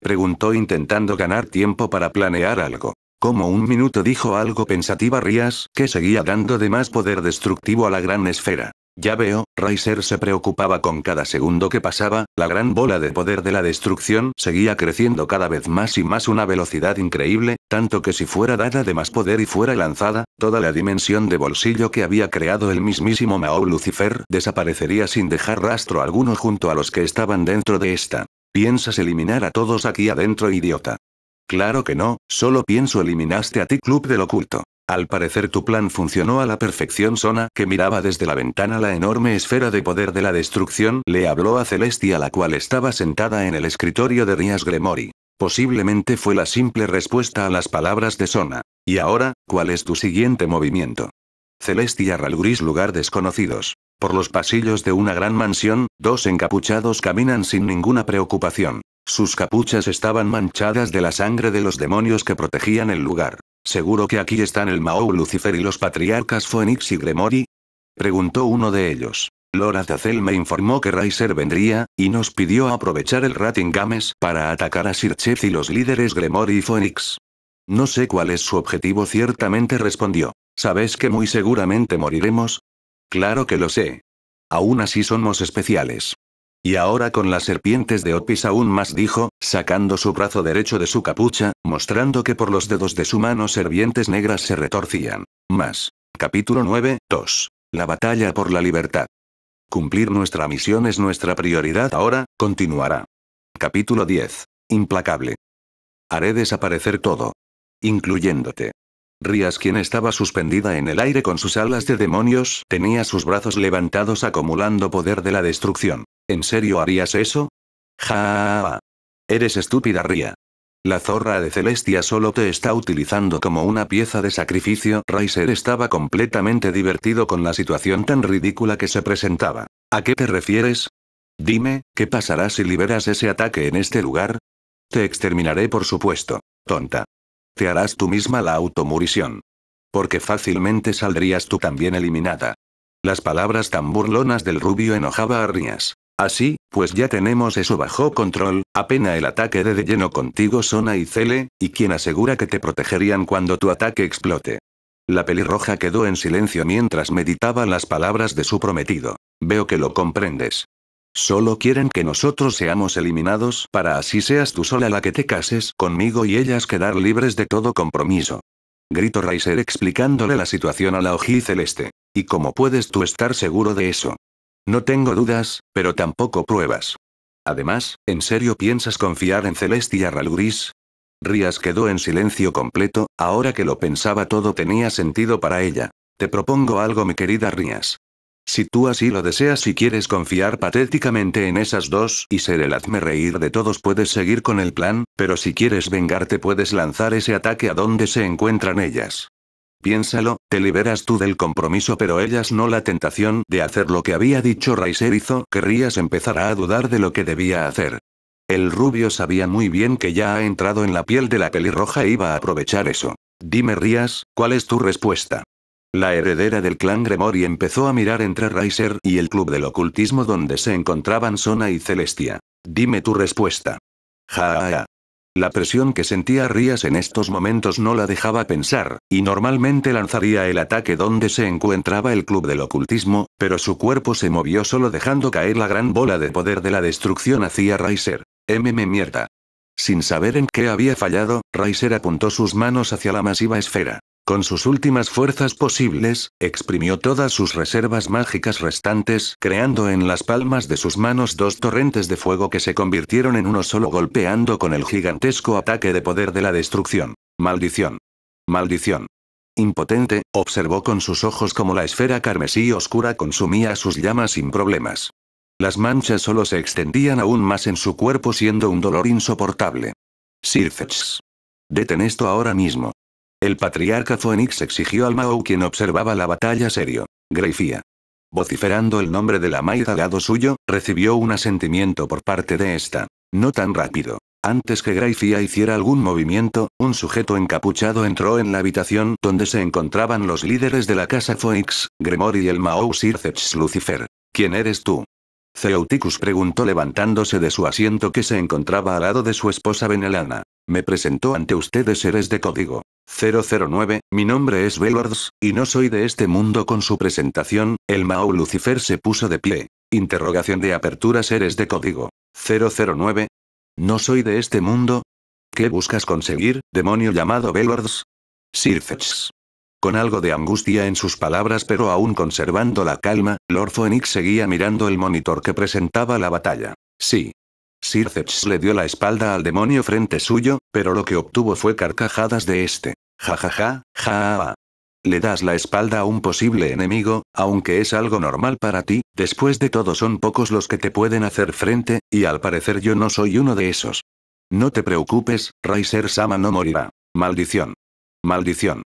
Preguntó intentando ganar tiempo para planear algo. Como un minuto dijo algo pensativa Rías, que seguía dando de más poder destructivo a la gran esfera. Ya veo, Riser se preocupaba con cada segundo que pasaba, la gran bola de poder de la destrucción seguía creciendo cada vez más y más una velocidad increíble, tanto que si fuera dada de más poder y fuera lanzada, toda la dimensión de bolsillo que había creado el mismísimo Mao Lucifer desaparecería sin dejar rastro alguno junto a los que estaban dentro de esta. ¿Piensas eliminar a todos aquí adentro, idiota? Claro que no, solo pienso eliminaste a ti Club del Oculto. Al parecer tu plan funcionó a la perfección. Sona, que miraba desde la ventana la enorme esfera de poder de la destrucción, le habló a Celestia la cual estaba sentada en el escritorio de Rías Gremori. Posiblemente fue la simple respuesta a las palabras de Sona. Y ahora, ¿cuál es tu siguiente movimiento? Celestia Ralgris lugar desconocidos. Por los pasillos de una gran mansión, dos encapuchados caminan sin ninguna preocupación. Sus capuchas estaban manchadas de la sangre de los demonios que protegían el lugar. ¿Seguro que aquí están el Mao Lucifer y los patriarcas Phoenix y Gremory? Preguntó uno de ellos. Lord Azazel me informó que Riser vendría, y nos pidió aprovechar el Rating Games para atacar a Sirchef y los líderes Gremory y Phoenix. No sé cuál es su objetivo, ciertamente respondió. ¿Sabes que muy seguramente moriremos? Claro que lo sé. Aún así somos especiales. Y ahora con las serpientes de Opis aún más dijo, sacando su brazo derecho de su capucha, mostrando que por los dedos de su mano serpientes negras se retorcían. Más. Capítulo 9, 2. La batalla por la libertad. Cumplir nuestra misión es nuestra prioridad ahora, continuará. Capítulo 10. Implacable. Haré desaparecer todo. Incluyéndote. Rías, quien estaba suspendida en el aire con sus alas de demonios, tenía sus brazos levantados acumulando poder de la destrucción. ¿En serio harías eso? Ja. Eres estúpida, Ria. La zorra de Celestia solo te está utilizando como una pieza de sacrificio. Riser estaba completamente divertido con la situación tan ridícula que se presentaba. ¿A qué te refieres? Dime, ¿qué pasará si liberas ese ataque en este lugar? Te exterminaré, por supuesto, tonta. Te harás tú misma la automurición. Porque fácilmente saldrías tú también eliminada. Las palabras tan burlonas del rubio enojaba a Rías. Así, pues ya tenemos eso bajo control, apenas el ataque de de lleno contigo Sona y Cele, y quien asegura que te protegerían cuando tu ataque explote. La pelirroja quedó en silencio mientras meditaba las palabras de su prometido. Veo que lo comprendes. Solo quieren que nosotros seamos eliminados para así seas tú sola la que te cases conmigo y ellas quedar libres de todo compromiso. Gritó Riser explicándole la situación a la celeste. ¿Y cómo puedes tú estar seguro de eso? No tengo dudas, pero tampoco pruebas. Además, ¿en serio piensas confiar en Celestia Ralgris? Rías quedó en silencio completo, ahora que lo pensaba todo tenía sentido para ella. Te propongo algo mi querida Rías. Si tú así lo deseas y quieres confiar patéticamente en esas dos y ser el hazme reír de todos puedes seguir con el plan, pero si quieres vengarte puedes lanzar ese ataque a donde se encuentran ellas. Piénsalo, te liberas tú del compromiso pero ellas no la tentación de hacer lo que había dicho Raiser hizo que Rías empezara a dudar de lo que debía hacer. El rubio sabía muy bien que ya ha entrado en la piel de la pelirroja e iba a aprovechar eso. Dime Rías, ¿cuál es tu respuesta? La heredera del clan Gremory empezó a mirar entre Raiser y el club del ocultismo donde se encontraban Sona y Celestia. Dime tu respuesta. ja, ja. La presión que sentía Rías en estos momentos no la dejaba pensar, y normalmente lanzaría el ataque donde se encontraba el club del ocultismo, pero su cuerpo se movió solo dejando caer la gran bola de poder de la destrucción hacia Riser. MM mierda. Sin saber en qué había fallado, Riser apuntó sus manos hacia la masiva esfera. Con sus últimas fuerzas posibles, exprimió todas sus reservas mágicas restantes, creando en las palmas de sus manos dos torrentes de fuego que se convirtieron en uno solo golpeando con el gigantesco ataque de poder de la destrucción. Maldición. Maldición. Impotente, observó con sus ojos como la esfera carmesí oscura consumía sus llamas sin problemas. Las manchas solo se extendían aún más en su cuerpo siendo un dolor insoportable. Sirfex, Deten esto ahora mismo. El patriarca Phoenix exigió al Mao quien observaba la batalla serio. Greifía. Vociferando el nombre de la maida al lado suyo, recibió un asentimiento por parte de esta. No tan rápido. Antes que Greifia hiciera algún movimiento, un sujeto encapuchado entró en la habitación donde se encontraban los líderes de la casa Phoenix, Gremor y el Mao Sirceps Lucifer. ¿Quién eres tú? Ceuticus preguntó levantándose de su asiento que se encontraba al lado de su esposa Benelana. Me presentó ante ustedes seres de código. 009, mi nombre es Velords, y no soy de este mundo con su presentación, el Mao Lucifer se puso de pie. Interrogación de apertura seres de código. 009. No soy de este mundo. ¿Qué buscas conseguir, demonio llamado Velords? Sirfex, Con algo de angustia en sus palabras pero aún conservando la calma, Lord Phoenix seguía mirando el monitor que presentaba la batalla. Sí, Sirceps le dio la espalda al demonio frente suyo, pero lo que obtuvo fue carcajadas de este. Ja ja ja, ja. ja. Le das la espalda a un posible enemigo, aunque es algo normal para ti, después de todo son pocos los que te pueden hacer frente, y al parecer yo no soy uno de esos. No te preocupes, Raiser Sama no morirá. Maldición. Maldición.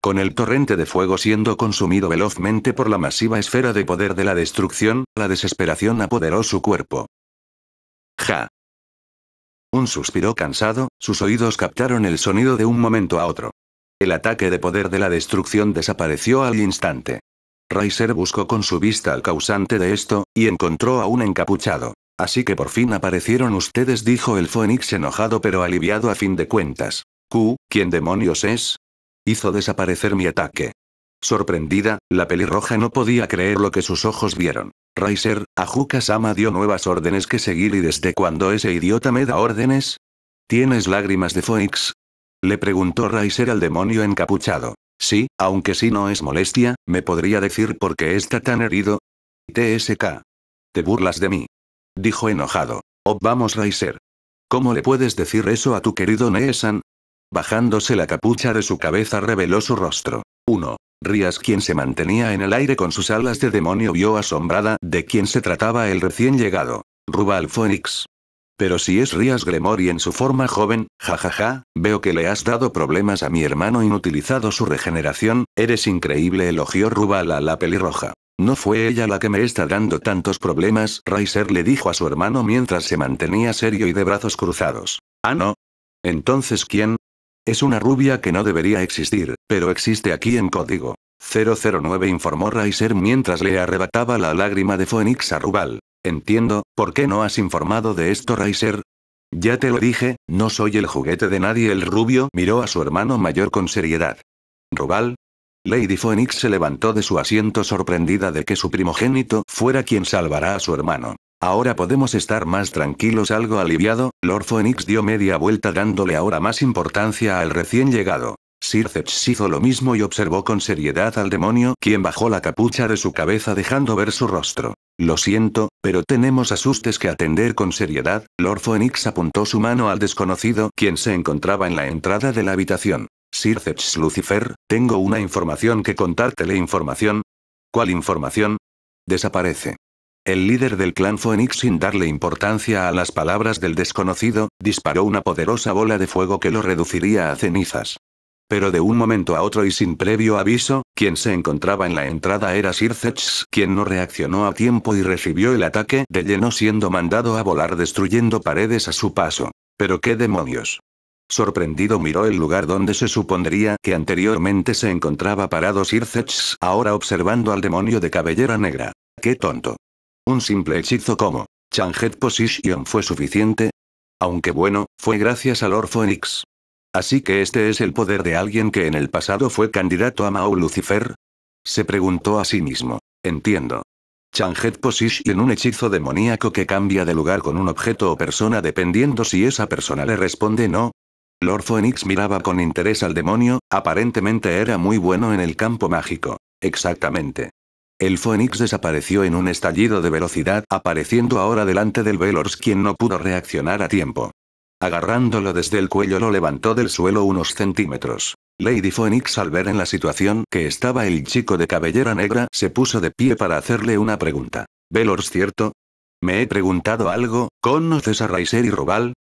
Con el torrente de fuego siendo consumido velozmente por la masiva esfera de poder de la destrucción, la desesperación apoderó su cuerpo. Ja. Un suspiro cansado, sus oídos captaron el sonido de un momento a otro. El ataque de poder de la destrucción desapareció al instante. Reiser buscó con su vista al causante de esto, y encontró a un encapuchado. Así que por fin aparecieron ustedes, dijo el Fénix enojado pero aliviado a fin de cuentas. Q, ¿quién demonios es? Hizo desaparecer mi ataque. Sorprendida, la pelirroja no podía creer lo que sus ojos vieron. Raiser, Ajuka-sama dio nuevas órdenes que seguir y desde cuando ese idiota me da órdenes? ¿Tienes lágrimas de Foix? Le preguntó Raiser al demonio encapuchado. Sí, aunque si no es molestia, ¿me podría decir por qué está tan herido? TSK. Te burlas de mí. Dijo enojado. Oh, vamos Raiser. ¿Cómo le puedes decir eso a tu querido Neesan? Bajándose la capucha de su cabeza reveló su rostro. 1. Rías quien se mantenía en el aire con sus alas de demonio vio asombrada de quién se trataba el recién llegado. Rubal Phoenix. Pero si es Rías Gremory en su forma joven, jajaja, ja, ja, veo que le has dado problemas a mi hermano inutilizado su regeneración, eres increíble elogió Rubal a la pelirroja. No fue ella la que me está dando tantos problemas, Riser le dijo a su hermano mientras se mantenía serio y de brazos cruzados. Ah no. Entonces ¿quién? Es una rubia que no debería existir, pero existe aquí en código. 009 informó Raiser mientras le arrebataba la lágrima de Phoenix a Rubal. Entiendo, ¿por qué no has informado de esto Raiser? Ya te lo dije, no soy el juguete de nadie. El rubio miró a su hermano mayor con seriedad. Rubal, Lady Phoenix se levantó de su asiento sorprendida de que su primogénito fuera quien salvará a su hermano. Ahora podemos estar más tranquilos, algo aliviado. Lord Phoenix dio media vuelta dándole ahora más importancia al recién llegado. Sir hizo lo mismo y observó con seriedad al demonio, quien bajó la capucha de su cabeza dejando ver su rostro. Lo siento, pero tenemos asustes que atender con seriedad. Lord Phoenix apuntó su mano al desconocido, quien se encontraba en la entrada de la habitación. Sir Lucifer, tengo una información que contarte. La información. ¿Cuál información? Desaparece. El líder del clan Phoenix sin darle importancia a las palabras del desconocido, disparó una poderosa bola de fuego que lo reduciría a cenizas. Pero de un momento a otro y sin previo aviso, quien se encontraba en la entrada era Sirfetch, quien no reaccionó a tiempo y recibió el ataque de lleno siendo mandado a volar destruyendo paredes a su paso. Pero qué demonios. Sorprendido miró el lugar donde se supondría que anteriormente se encontraba parado Sirfetch, ahora observando al demonio de cabellera negra. ¡Qué tonto! Un simple hechizo como Changed Position fue suficiente. Aunque bueno, fue gracias al Lord Así que este es el poder de alguien que en el pasado fue candidato a Mao Lucifer. Se preguntó a sí mismo. Entiendo. Changed Position un hechizo demoníaco que cambia de lugar con un objeto o persona dependiendo si esa persona le responde no. Lord Phoenix miraba con interés al demonio, aparentemente era muy bueno en el campo mágico. Exactamente. El Phoenix desapareció en un estallido de velocidad, apareciendo ahora delante del Velors quien no pudo reaccionar a tiempo. Agarrándolo desde el cuello lo levantó del suelo unos centímetros. Lady Phoenix al ver en la situación que estaba el chico de cabellera negra se puso de pie para hacerle una pregunta. ¿Velors cierto? Me he preguntado algo, ¿conoces a Raiser y Robal?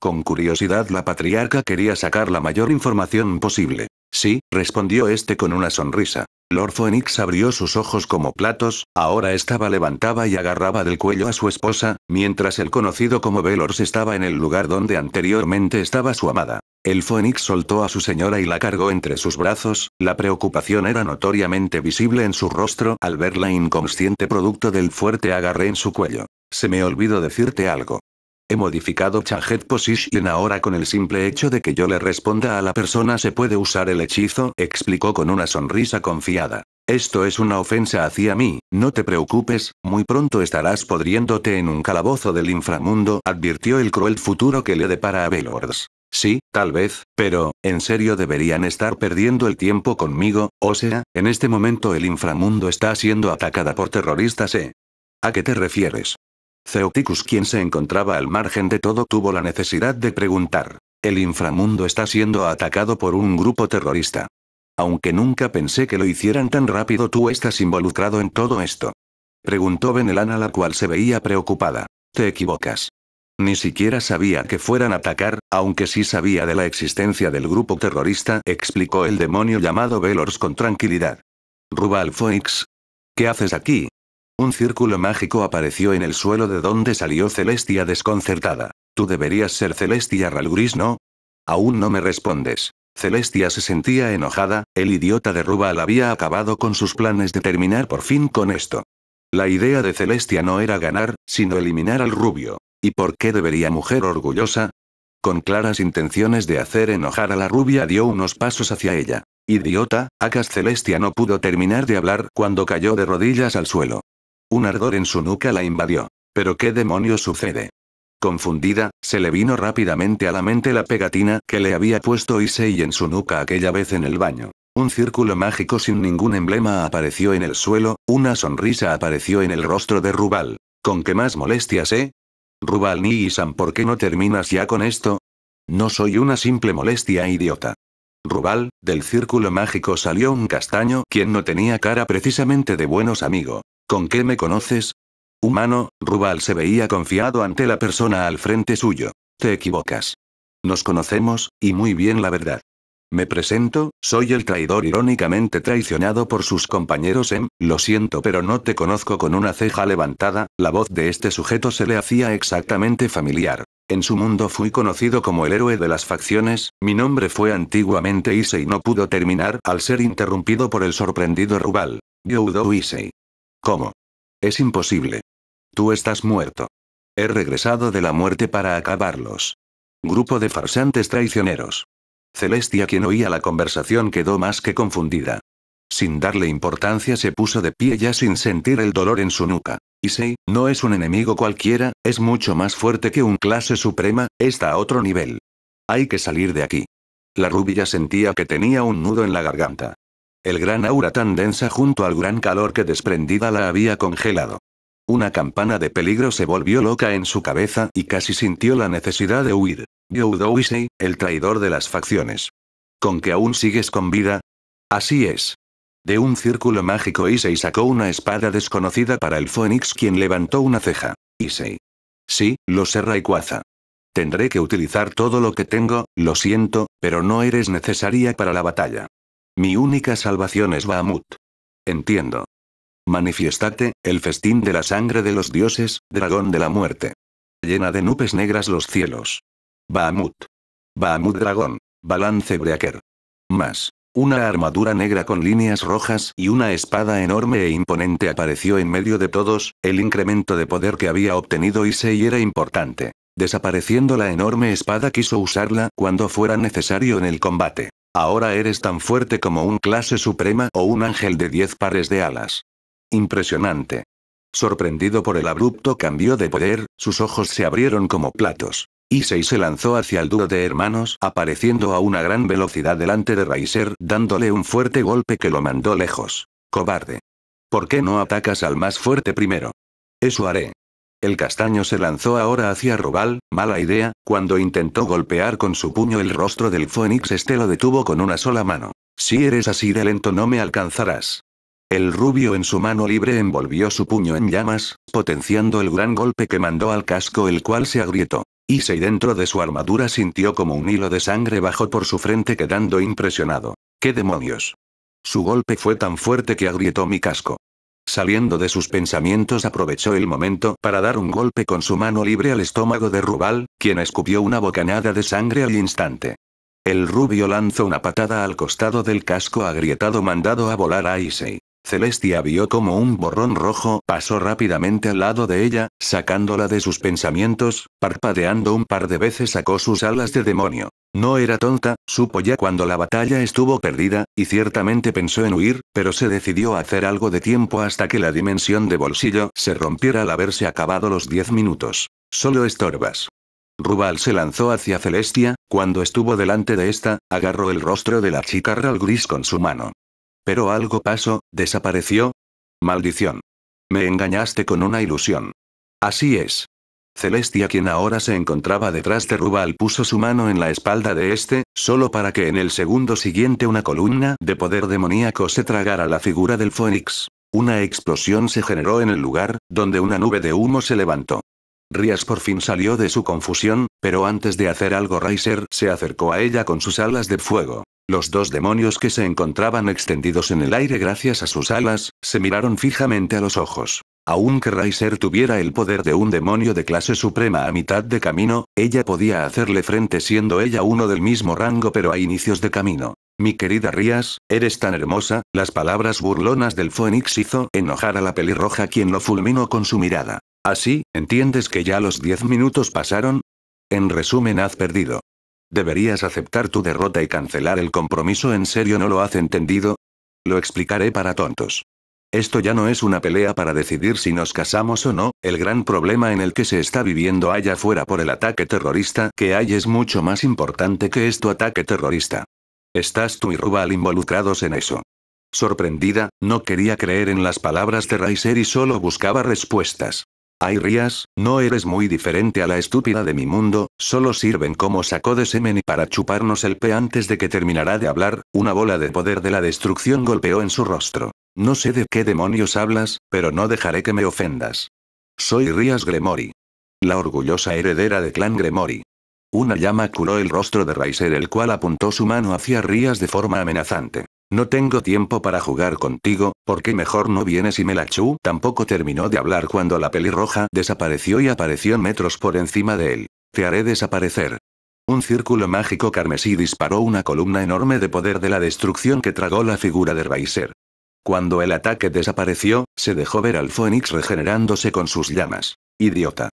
Con curiosidad la patriarca quería sacar la mayor información posible. Sí, respondió este con una sonrisa. Lord Phoenix abrió sus ojos como platos, ahora estaba levantaba y agarraba del cuello a su esposa, mientras el conocido como Velors estaba en el lugar donde anteriormente estaba su amada. El Phoenix soltó a su señora y la cargó entre sus brazos, la preocupación era notoriamente visible en su rostro al verla inconsciente producto del fuerte agarre en su cuello. Se me olvidó decirte algo. He modificado Charget Position ahora con el simple hecho de que yo le responda a la persona se puede usar el hechizo, explicó con una sonrisa confiada. Esto es una ofensa hacia mí, no te preocupes, muy pronto estarás podriéndote en un calabozo del inframundo, advirtió el cruel futuro que le depara a Belords. Sí, tal vez, pero, en serio deberían estar perdiendo el tiempo conmigo, o sea, en este momento el inframundo está siendo atacada por terroristas, ¿eh? ¿A qué te refieres? Zeoticus quien se encontraba al margen de todo tuvo la necesidad de preguntar. El inframundo está siendo atacado por un grupo terrorista. Aunque nunca pensé que lo hicieran tan rápido tú estás involucrado en todo esto. Preguntó Benelana la cual se veía preocupada. Te equivocas. Ni siquiera sabía que fueran a atacar, aunque sí sabía de la existencia del grupo terrorista, explicó el demonio llamado Velors con tranquilidad. Rubal Foix. ¿Qué haces aquí? Un círculo mágico apareció en el suelo de donde salió Celestia desconcertada. Tú deberías ser Celestia Ralgris, ¿no? Aún no me respondes. Celestia se sentía enojada, el idiota de Rubal había acabado con sus planes de terminar por fin con esto. La idea de Celestia no era ganar, sino eliminar al rubio. ¿Y por qué debería mujer orgullosa? Con claras intenciones de hacer enojar a la rubia dio unos pasos hacia ella. Idiota, Acas Celestia no pudo terminar de hablar cuando cayó de rodillas al suelo. Un ardor en su nuca la invadió. ¿Pero qué demonios sucede? Confundida, se le vino rápidamente a la mente la pegatina que le había puesto Issei en su nuca aquella vez en el baño. Un círculo mágico sin ningún emblema apareció en el suelo, una sonrisa apareció en el rostro de Rubal. ¿Con qué más molestias, eh? Rubal ni Isan, ¿por qué no terminas ya con esto? No soy una simple molestia idiota. Rubal, del círculo mágico salió un castaño quien no tenía cara precisamente de buenos amigos. ¿Con qué me conoces? Humano, Rubal se veía confiado ante la persona al frente suyo. Te equivocas. Nos conocemos, y muy bien la verdad. Me presento, soy el traidor irónicamente traicionado por sus compañeros en, lo siento pero no te conozco con una ceja levantada, la voz de este sujeto se le hacía exactamente familiar. En su mundo fui conocido como el héroe de las facciones, mi nombre fue antiguamente Issei no pudo terminar al ser interrumpido por el sorprendido Rubal. Do Isei. ¿Cómo? Es imposible. Tú estás muerto. He regresado de la muerte para acabarlos. Grupo de farsantes traicioneros. Celestia, quien oía la conversación, quedó más que confundida. Sin darle importancia se puso de pie ya sin sentir el dolor en su nuca. si, no es un enemigo cualquiera, es mucho más fuerte que un clase suprema, está a otro nivel. Hay que salir de aquí. La rubia sentía que tenía un nudo en la garganta. El gran aura tan densa junto al gran calor que desprendida la había congelado. Una campana de peligro se volvió loca en su cabeza y casi sintió la necesidad de huir. Issei, el traidor de las facciones. ¿Con que aún sigues con vida? Así es. De un círculo mágico Issei sacó una espada desconocida para el Fénix quien levantó una ceja. Issei. Sí, lo sé Rayquaza. Tendré que utilizar todo lo que tengo, lo siento, pero no eres necesaria para la batalla. Mi única salvación es Bahamut. Entiendo. Manifiestate, el festín de la sangre de los dioses, dragón de la muerte. Llena de nubes negras los cielos. Bahamut. Bahamut dragón. Balance Breaker. Más. Una armadura negra con líneas rojas y una espada enorme e imponente apareció en medio de todos, el incremento de poder que había obtenido Issei era importante. Desapareciendo la enorme espada quiso usarla cuando fuera necesario en el combate. Ahora eres tan fuerte como un clase suprema o un ángel de diez pares de alas. Impresionante. Sorprendido por el abrupto cambio de poder, sus ojos se abrieron como platos. Issei se lanzó hacia el dúo de hermanos, apareciendo a una gran velocidad delante de Raiser, dándole un fuerte golpe que lo mandó lejos. Cobarde. ¿Por qué no atacas al más fuerte primero? Eso haré. El castaño se lanzó ahora hacia Rubal, mala idea, cuando intentó golpear con su puño el rostro del Fénix este lo detuvo con una sola mano. Si eres así de lento no me alcanzarás. El rubio en su mano libre envolvió su puño en llamas, potenciando el gran golpe que mandó al casco el cual se agrietó. Issei dentro de su armadura sintió como un hilo de sangre bajó por su frente quedando impresionado. ¡Qué demonios! Su golpe fue tan fuerte que agrietó mi casco. Saliendo de sus pensamientos aprovechó el momento para dar un golpe con su mano libre al estómago de Rubal, quien escupió una bocanada de sangre al instante. El rubio lanzó una patada al costado del casco agrietado mandado a volar a Issei. Celestia vio como un borrón rojo pasó rápidamente al lado de ella, sacándola de sus pensamientos, parpadeando un par de veces sacó sus alas de demonio. No era tonta, supo ya cuando la batalla estuvo perdida, y ciertamente pensó en huir, pero se decidió a hacer algo de tiempo hasta que la dimensión de bolsillo se rompiera al haberse acabado los diez minutos. Solo estorbas. Rubal se lanzó hacia Celestia, cuando estuvo delante de esta, agarró el rostro de la chica gris con su mano. Pero algo pasó, desapareció. Maldición. Me engañaste con una ilusión. Así es. Celestia, quien ahora se encontraba detrás de Rubal, puso su mano en la espalda de este, solo para que en el segundo siguiente una columna de poder demoníaco se tragara la figura del Fénix. Una explosión se generó en el lugar, donde una nube de humo se levantó. Rías por fin salió de su confusión, pero antes de hacer algo Riser se acercó a ella con sus alas de fuego. Los dos demonios que se encontraban extendidos en el aire gracias a sus alas, se miraron fijamente a los ojos. Aunque que Riser tuviera el poder de un demonio de clase suprema a mitad de camino, ella podía hacerle frente siendo ella uno del mismo rango pero a inicios de camino. Mi querida Rías, eres tan hermosa, las palabras burlonas del Fénix hizo enojar a la pelirroja quien lo fulminó con su mirada. Así, ¿entiendes que ya los diez minutos pasaron? En resumen, has perdido. Deberías aceptar tu derrota y cancelar el compromiso. ¿En serio no lo has entendido? Lo explicaré para tontos. Esto ya no es una pelea para decidir si nos casamos o no, el gran problema en el que se está viviendo allá afuera por el ataque terrorista que hay es mucho más importante que este ataque terrorista. Estás tú y Rubal involucrados en eso. Sorprendida, no quería creer en las palabras de Raiser y solo buscaba respuestas. Ay Rías, no eres muy diferente a la estúpida de mi mundo, solo sirven como saco de semen y para chuparnos el pe antes de que terminará de hablar, una bola de poder de la destrucción golpeó en su rostro. No sé de qué demonios hablas, pero no dejaré que me ofendas. Soy Rías Gremori. La orgullosa heredera de clan Gremori. Una llama curó el rostro de Raiser el cual apuntó su mano hacia Rías de forma amenazante. No tengo tiempo para jugar contigo, porque mejor no vienes y Melachu tampoco terminó de hablar cuando la pelirroja desapareció y apareció metros por encima de él. Te haré desaparecer. Un círculo mágico carmesí disparó una columna enorme de poder de la destrucción que tragó la figura de Raiser. Cuando el ataque desapareció, se dejó ver al Fénix regenerándose con sus llamas. Idiota.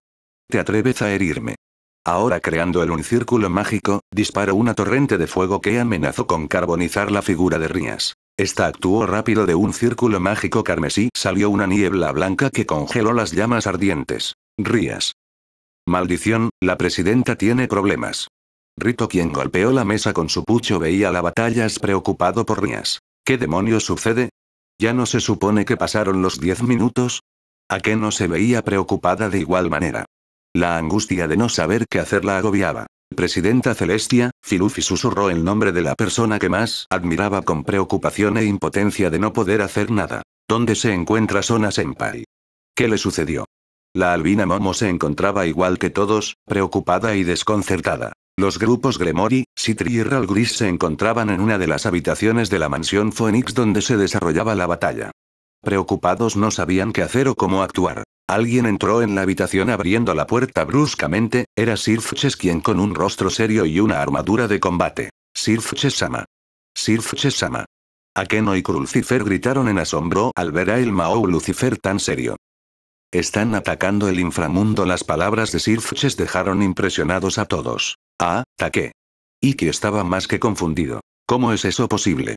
Te atreves a herirme. Ahora creando el un círculo mágico, disparó una torrente de fuego que amenazó con carbonizar la figura de Rías. Esta actuó rápido de un círculo mágico carmesí salió una niebla blanca que congeló las llamas ardientes. Rías. Maldición, la presidenta tiene problemas. Rito quien golpeó la mesa con su pucho veía la batalla es preocupado por Rías. ¿Qué demonios sucede? ¿Ya no se supone que pasaron los diez minutos? ¿A qué no se veía preocupada de igual manera? La angustia de no saber qué hacer la agobiaba. Presidenta Celestia, Filufi susurró el nombre de la persona que más admiraba con preocupación e impotencia de no poder hacer nada. ¿Dónde se encuentra Sona Senpai? ¿Qué le sucedió? La albina Momo se encontraba igual que todos, preocupada y desconcertada. Los grupos Gremori, Citri y Ralgris se encontraban en una de las habitaciones de la mansión Phoenix donde se desarrollaba la batalla. Preocupados no sabían qué hacer o cómo actuar. Alguien entró en la habitación abriendo la puerta bruscamente, era Sirfches quien con un rostro serio y una armadura de combate. Sirfches Sirfchesama. Akeno y Crucifer gritaron en asombro al ver a el Mao Lucifer tan serio. Están atacando el inframundo. Las palabras de Sirfches dejaron impresionados a todos. Ah, taqué. Iki estaba más que confundido. ¿Cómo es eso posible?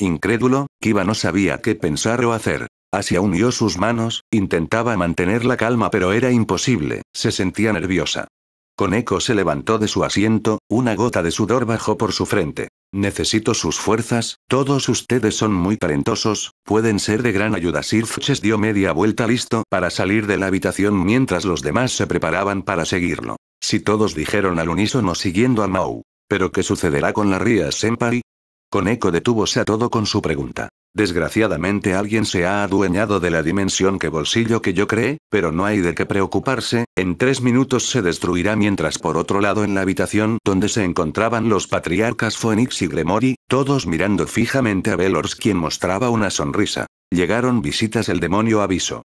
Incrédulo, Kiba no sabía qué pensar o hacer. Asia unió sus manos, intentaba mantener la calma pero era imposible, se sentía nerviosa. Koneko se levantó de su asiento, una gota de sudor bajó por su frente. Necesito sus fuerzas, todos ustedes son muy talentosos, pueden ser de gran ayuda. Sirfches dio media vuelta listo para salir de la habitación mientras los demás se preparaban para seguirlo. Si todos dijeron al unísono siguiendo a Mau. ¿Pero qué sucederá con la Ría Senpai? Koneko detuvose detúvose a todo con su pregunta. Desgraciadamente alguien se ha adueñado de la dimensión que bolsillo que yo cree, pero no hay de qué preocuparse, en tres minutos se destruirá mientras por otro lado en la habitación donde se encontraban los patriarcas Phoenix y Gremory, todos mirando fijamente a Velors quien mostraba una sonrisa. Llegaron visitas el demonio aviso.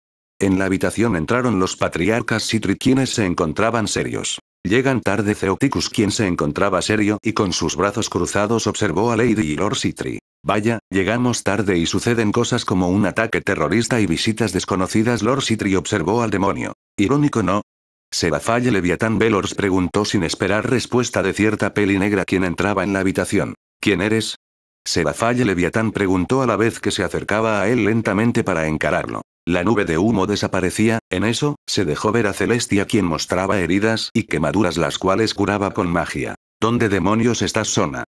En la habitación entraron los patriarcas Citri quienes se encontraban serios. Llegan tarde Zeoticus quien se encontraba serio y con sus brazos cruzados observó a Lady y Lord Citri. Vaya, llegamos tarde y suceden cosas como un ataque terrorista y visitas desconocidas. Lord Citri observó al demonio. Irónico, ¿no? Sebafalle Leviatán Velors preguntó sin esperar respuesta de cierta peli negra quien entraba en la habitación. ¿Quién eres? Sebafalle Leviatán preguntó a la vez que se acercaba a él lentamente para encararlo. La nube de humo desaparecía, en eso, se dejó ver a Celestia quien mostraba heridas y quemaduras las cuales curaba con magia. ¿Dónde demonios estás, Sona?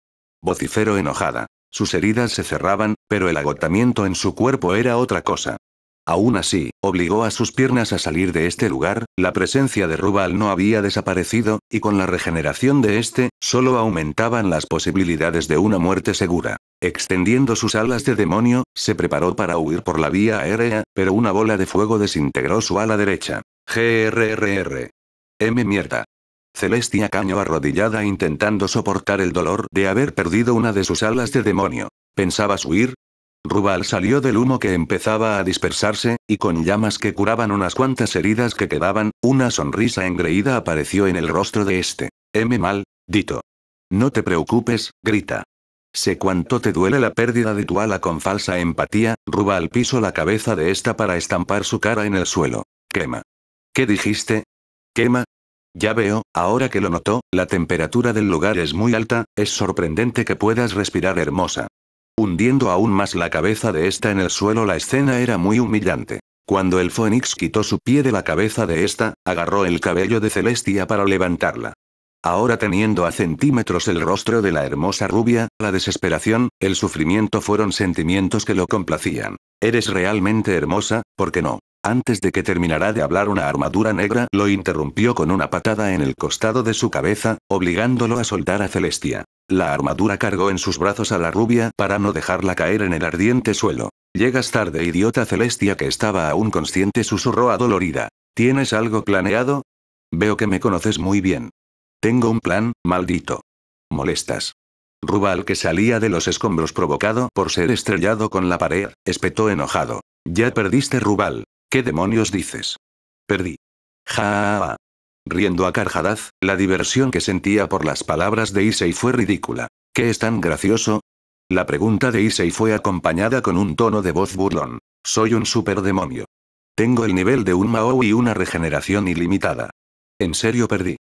Vocifero enojada. Sus heridas se cerraban, pero el agotamiento en su cuerpo era otra cosa. Aún así, obligó a sus piernas a salir de este lugar, la presencia de Rubal no había desaparecido, y con la regeneración de este, solo aumentaban las posibilidades de una muerte segura. Extendiendo sus alas de demonio, se preparó para huir por la vía aérea, pero una bola de fuego desintegró su ala derecha. GRRR. M mierda. Celestia Caño arrodillada intentando soportar el dolor de haber perdido una de sus alas de demonio. ¿Pensabas huir? Rubal salió del humo que empezaba a dispersarse, y con llamas que curaban unas cuantas heridas que quedaban, una sonrisa engreída apareció en el rostro de este. M. Mal, dito. No te preocupes, grita. Sé cuánto te duele la pérdida de tu ala con falsa empatía, Rubal piso la cabeza de esta para estampar su cara en el suelo. Quema. ¿Qué dijiste? Quema, ya veo, ahora que lo notó, la temperatura del lugar es muy alta, es sorprendente que puedas respirar hermosa. Hundiendo aún más la cabeza de esta en el suelo, la escena era muy humillante. Cuando el Fénix quitó su pie de la cabeza de esta, agarró el cabello de Celestia para levantarla. Ahora teniendo a centímetros el rostro de la hermosa rubia, la desesperación, el sufrimiento fueron sentimientos que lo complacían. Eres realmente hermosa, ¿por qué no? Antes de que terminara de hablar una armadura negra lo interrumpió con una patada en el costado de su cabeza, obligándolo a soltar a Celestia. La armadura cargó en sus brazos a la rubia para no dejarla caer en el ardiente suelo. Llegas tarde, idiota Celestia que estaba aún consciente susurró adolorida. ¿Tienes algo planeado? Veo que me conoces muy bien. Tengo un plan, maldito. Molestas. Rubal que salía de los escombros provocado por ser estrellado con la pared, espetó enojado. Ya perdiste Rubal. ¿Qué demonios dices? Perdí. Ja. Riendo a Carjadaz, la diversión que sentía por las palabras de Issei fue ridícula. ¿Qué es tan gracioso? La pregunta de Issei fue acompañada con un tono de voz burlón. Soy un demonio. Tengo el nivel de un Mao y una regeneración ilimitada. En serio perdí.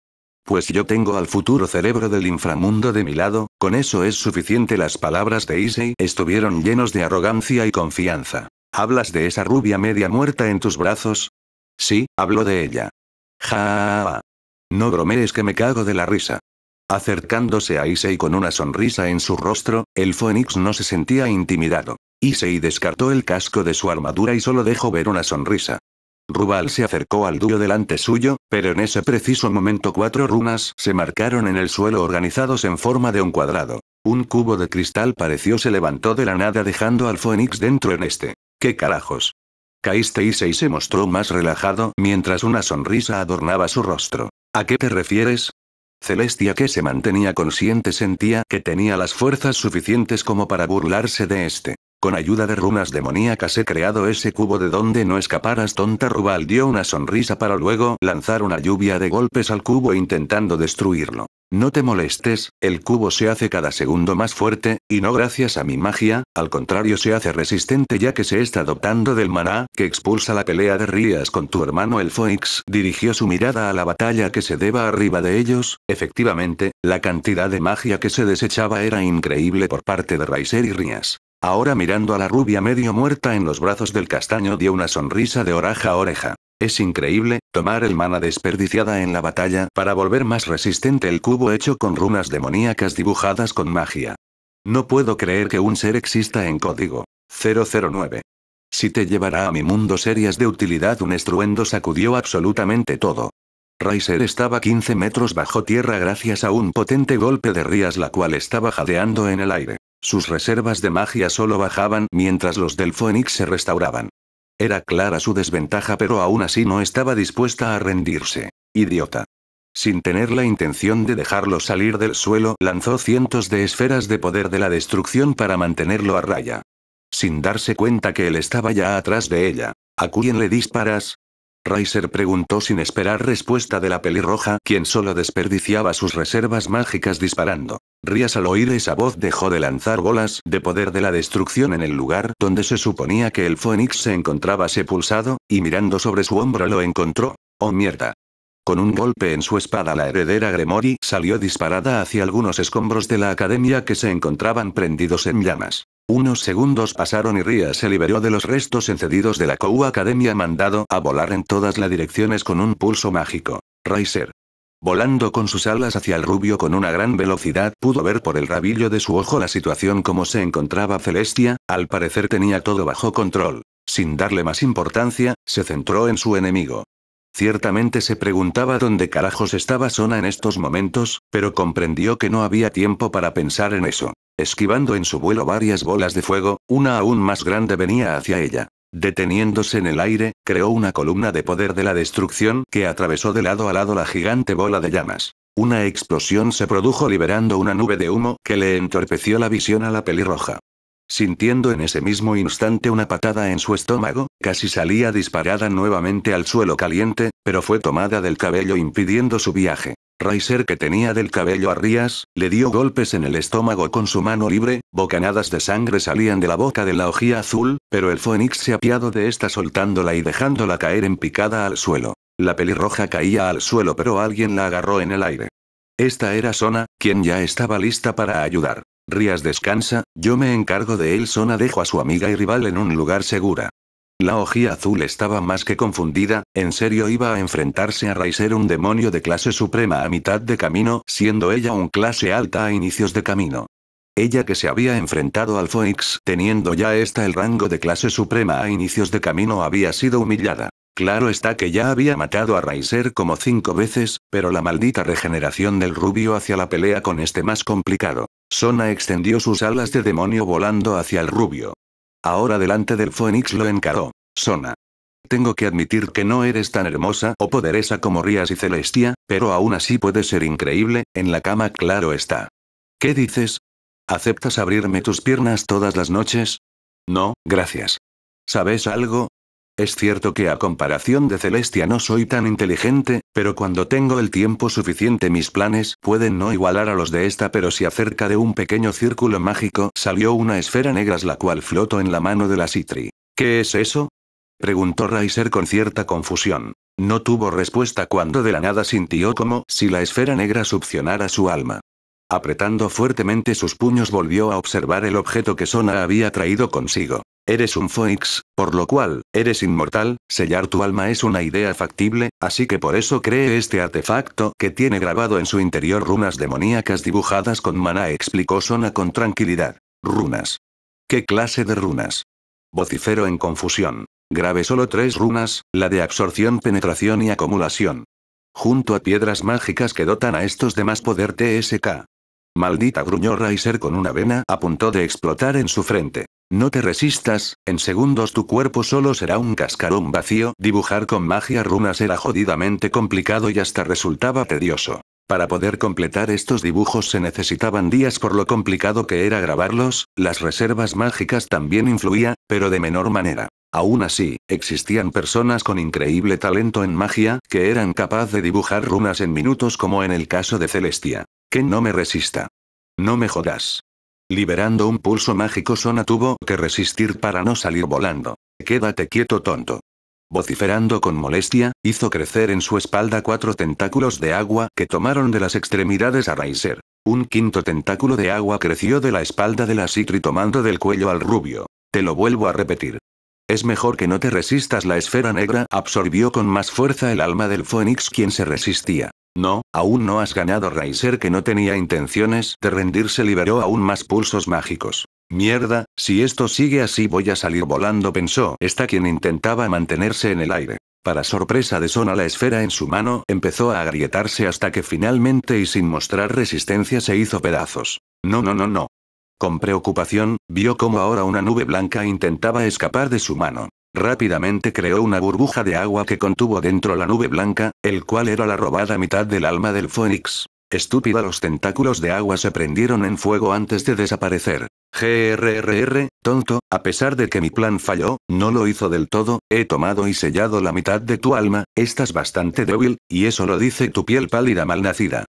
Pues yo tengo al futuro cerebro del inframundo de mi lado, con eso es suficiente. Las palabras de Issei estuvieron llenos de arrogancia y confianza. ¿Hablas de esa rubia media muerta en tus brazos? Sí, hablo de ella. Ja. No bromees que me cago de la risa. Acercándose a Issei con una sonrisa en su rostro, el Fénix no se sentía intimidado. Issei descartó el casco de su armadura y solo dejó ver una sonrisa. Rubal se acercó al dúo delante suyo, pero en ese preciso momento cuatro runas se marcaron en el suelo organizados en forma de un cuadrado. Un cubo de cristal pareció se levantó de la nada dejando al Fénix dentro en este. ¿Qué carajos? Caíste y e se mostró más relajado mientras una sonrisa adornaba su rostro. ¿A qué te refieres? Celestia que se mantenía consciente sentía que tenía las fuerzas suficientes como para burlarse de este. Con ayuda de runas demoníacas he creado ese cubo de donde no escaparas tonta Rubal dio una sonrisa para luego lanzar una lluvia de golpes al cubo intentando destruirlo. No te molestes, el cubo se hace cada segundo más fuerte, y no gracias a mi magia, al contrario se hace resistente ya que se está adoptando del maná que expulsa la pelea de Rías con tu hermano el Foix. Dirigió su mirada a la batalla que se deba arriba de ellos, efectivamente, la cantidad de magia que se desechaba era increíble por parte de Raiser y Rías. Ahora mirando a la rubia medio muerta en los brazos del castaño dio una sonrisa de oreja a oreja. Es increíble, tomar el mana desperdiciada en la batalla para volver más resistente el cubo hecho con runas demoníacas dibujadas con magia. No puedo creer que un ser exista en código 009. Si te llevará a mi mundo serias de utilidad un estruendo sacudió absolutamente todo. Riser estaba 15 metros bajo tierra gracias a un potente golpe de Rías la cual estaba jadeando en el aire. Sus reservas de magia solo bajaban mientras los del Phoenix se restauraban. Era clara su desventaja pero aún así no estaba dispuesta a rendirse. Idiota. Sin tener la intención de dejarlo salir del suelo, lanzó cientos de esferas de poder de la destrucción para mantenerlo a raya. Sin darse cuenta que él estaba ya atrás de ella. ¿A quién le disparas? Riser preguntó sin esperar respuesta de la pelirroja, quien solo desperdiciaba sus reservas mágicas disparando. Rías al oír esa voz dejó de lanzar bolas de poder de la destrucción en el lugar donde se suponía que el Fénix se encontraba sepulsado, y mirando sobre su hombro lo encontró. ¡Oh mierda! Con un golpe en su espada la heredera Gremori salió disparada hacia algunos escombros de la academia que se encontraban prendidos en llamas. Unos segundos pasaron y Ria se liberó de los restos encendidos de la Kou Academia mandado a volar en todas las direcciones con un pulso mágico. Riser. Volando con sus alas hacia el rubio con una gran velocidad pudo ver por el rabillo de su ojo la situación como se encontraba Celestia, al parecer tenía todo bajo control. Sin darle más importancia, se centró en su enemigo. Ciertamente se preguntaba dónde carajos estaba Sona en estos momentos, pero comprendió que no había tiempo para pensar en eso. Esquivando en su vuelo varias bolas de fuego, una aún más grande venía hacia ella. Deteniéndose en el aire, creó una columna de poder de la destrucción que atravesó de lado a lado la gigante bola de llamas. Una explosión se produjo liberando una nube de humo que le entorpeció la visión a la pelirroja. Sintiendo en ese mismo instante una patada en su estómago, casi salía disparada nuevamente al suelo caliente, pero fue tomada del cabello impidiendo su viaje. Reiser que tenía del cabello a Rías, le dio golpes en el estómago con su mano libre, bocanadas de sangre salían de la boca de la ojía azul, pero el Fénix se apiado de esta soltándola y dejándola caer en picada al suelo. La pelirroja caía al suelo pero alguien la agarró en el aire. Esta era Sona, quien ya estaba lista para ayudar. Rías descansa, yo me encargo de él. Sona dejo a su amiga y rival en un lugar segura. La ojía azul estaba más que confundida, en serio iba a enfrentarse a Raiser un demonio de clase suprema a mitad de camino, siendo ella un clase alta a inicios de camino. Ella que se había enfrentado al Foix teniendo ya esta el rango de clase suprema a inicios de camino había sido humillada. Claro está que ya había matado a Raiser como cinco veces, pero la maldita regeneración del rubio hacia la pelea con este más complicado. Sona extendió sus alas de demonio volando hacia el rubio. Ahora delante del Fénix lo encaró. Sona. Tengo que admitir que no eres tan hermosa o poderosa como Rías y Celestia, pero aún así puede ser increíble, en la cama claro está. ¿Qué dices? ¿Aceptas abrirme tus piernas todas las noches? No, gracias. ¿Sabes algo? Es cierto que a comparación de Celestia no soy tan inteligente, pero cuando tengo el tiempo suficiente mis planes pueden no igualar a los de esta, pero si acerca de un pequeño círculo mágico salió una esfera negra la cual flotó en la mano de la Citri. ¿Qué es eso? preguntó Raiser con cierta confusión. No tuvo respuesta cuando de la nada sintió como si la esfera negra succionara su alma. Apretando fuertemente sus puños volvió a observar el objeto que Sona había traído consigo. Eres un Foix, por lo cual, eres inmortal, sellar tu alma es una idea factible, así que por eso cree este artefacto que tiene grabado en su interior runas demoníacas dibujadas con maná, explicó Sona con tranquilidad. Runas. ¿Qué clase de runas? Vocifero en confusión. Grabe solo tres runas, la de absorción, penetración y acumulación. Junto a piedras mágicas que dotan a estos de más poder TSK. Maldita gruñó ser con una vena a punto de explotar en su frente. No te resistas, en segundos tu cuerpo solo será un cascarón vacío. Dibujar con magia runas era jodidamente complicado y hasta resultaba tedioso. Para poder completar estos dibujos se necesitaban días por lo complicado que era grabarlos, las reservas mágicas también influía, pero de menor manera. Aún así, existían personas con increíble talento en magia, que eran capaz de dibujar runas en minutos como en el caso de Celestia. Que no me resista. No me jodas. Liberando un pulso mágico, Sona tuvo que resistir para no salir volando. Quédate quieto, tonto. Vociferando con molestia, hizo crecer en su espalda cuatro tentáculos de agua que tomaron de las extremidades a Raiser. Un quinto tentáculo de agua creció de la espalda de la Citri tomando del cuello al rubio. Te lo vuelvo a repetir. Es mejor que no te resistas la esfera negra, absorbió con más fuerza el alma del Fénix quien se resistía. No, aún no has ganado Raiser que no tenía intenciones de rendirse liberó aún más pulsos mágicos. Mierda, si esto sigue así voy a salir volando pensó, está quien intentaba mantenerse en el aire. Para sorpresa de Sona la esfera en su mano empezó a agrietarse hasta que finalmente y sin mostrar resistencia se hizo pedazos. No no no no, con preocupación, vio cómo ahora una nube blanca intentaba escapar de su mano. Rápidamente creó una burbuja de agua que contuvo dentro la nube blanca, el cual era la robada mitad del alma del Fénix. Estúpida los tentáculos de agua se prendieron en fuego antes de desaparecer. GRRR, tonto, a pesar de que mi plan falló, no lo hizo del todo, he tomado y sellado la mitad de tu alma, estás bastante débil, y eso lo dice tu piel pálida malnacida.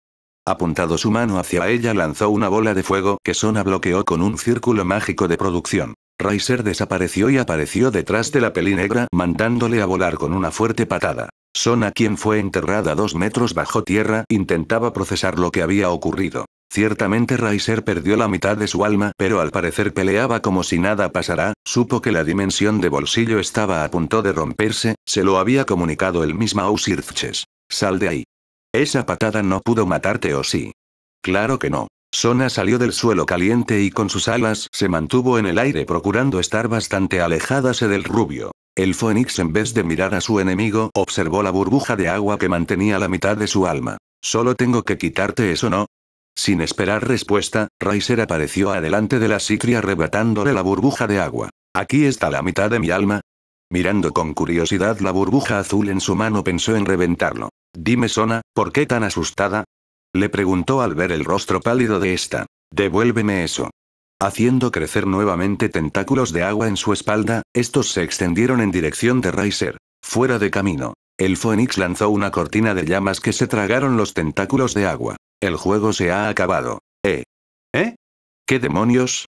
Apuntado su mano hacia ella lanzó una bola de fuego que Sona bloqueó con un círculo mágico de producción. Riser desapareció y apareció detrás de la peli negra mandándole a volar con una fuerte patada. Sona quien fue enterrada dos metros bajo tierra intentaba procesar lo que había ocurrido. Ciertamente Riser perdió la mitad de su alma, pero al parecer peleaba como si nada pasara, supo que la dimensión de bolsillo estaba a punto de romperse, se lo había comunicado el mismo Ausirfches. Sal de ahí. Esa patada no pudo matarte o sí. Claro que no. Sona salió del suelo caliente y con sus alas se mantuvo en el aire procurando estar bastante alejadase del rubio. El Fénix en vez de mirar a su enemigo observó la burbuja de agua que mantenía la mitad de su alma. Solo tengo que quitarte eso, ¿no? Sin esperar respuesta, Riser apareció adelante de la sicria arrebatándole la burbuja de agua. Aquí está la mitad de mi alma. Mirando con curiosidad la burbuja azul en su mano pensó en reventarlo. Dime Sona, ¿por qué tan asustada? Le preguntó al ver el rostro pálido de esta. Devuélveme eso. Haciendo crecer nuevamente tentáculos de agua en su espalda, estos se extendieron en dirección de Riser. Fuera de camino. El Fénix lanzó una cortina de llamas que se tragaron los tentáculos de agua. El juego se ha acabado. ¿Eh? ¿Eh? ¿Qué demonios?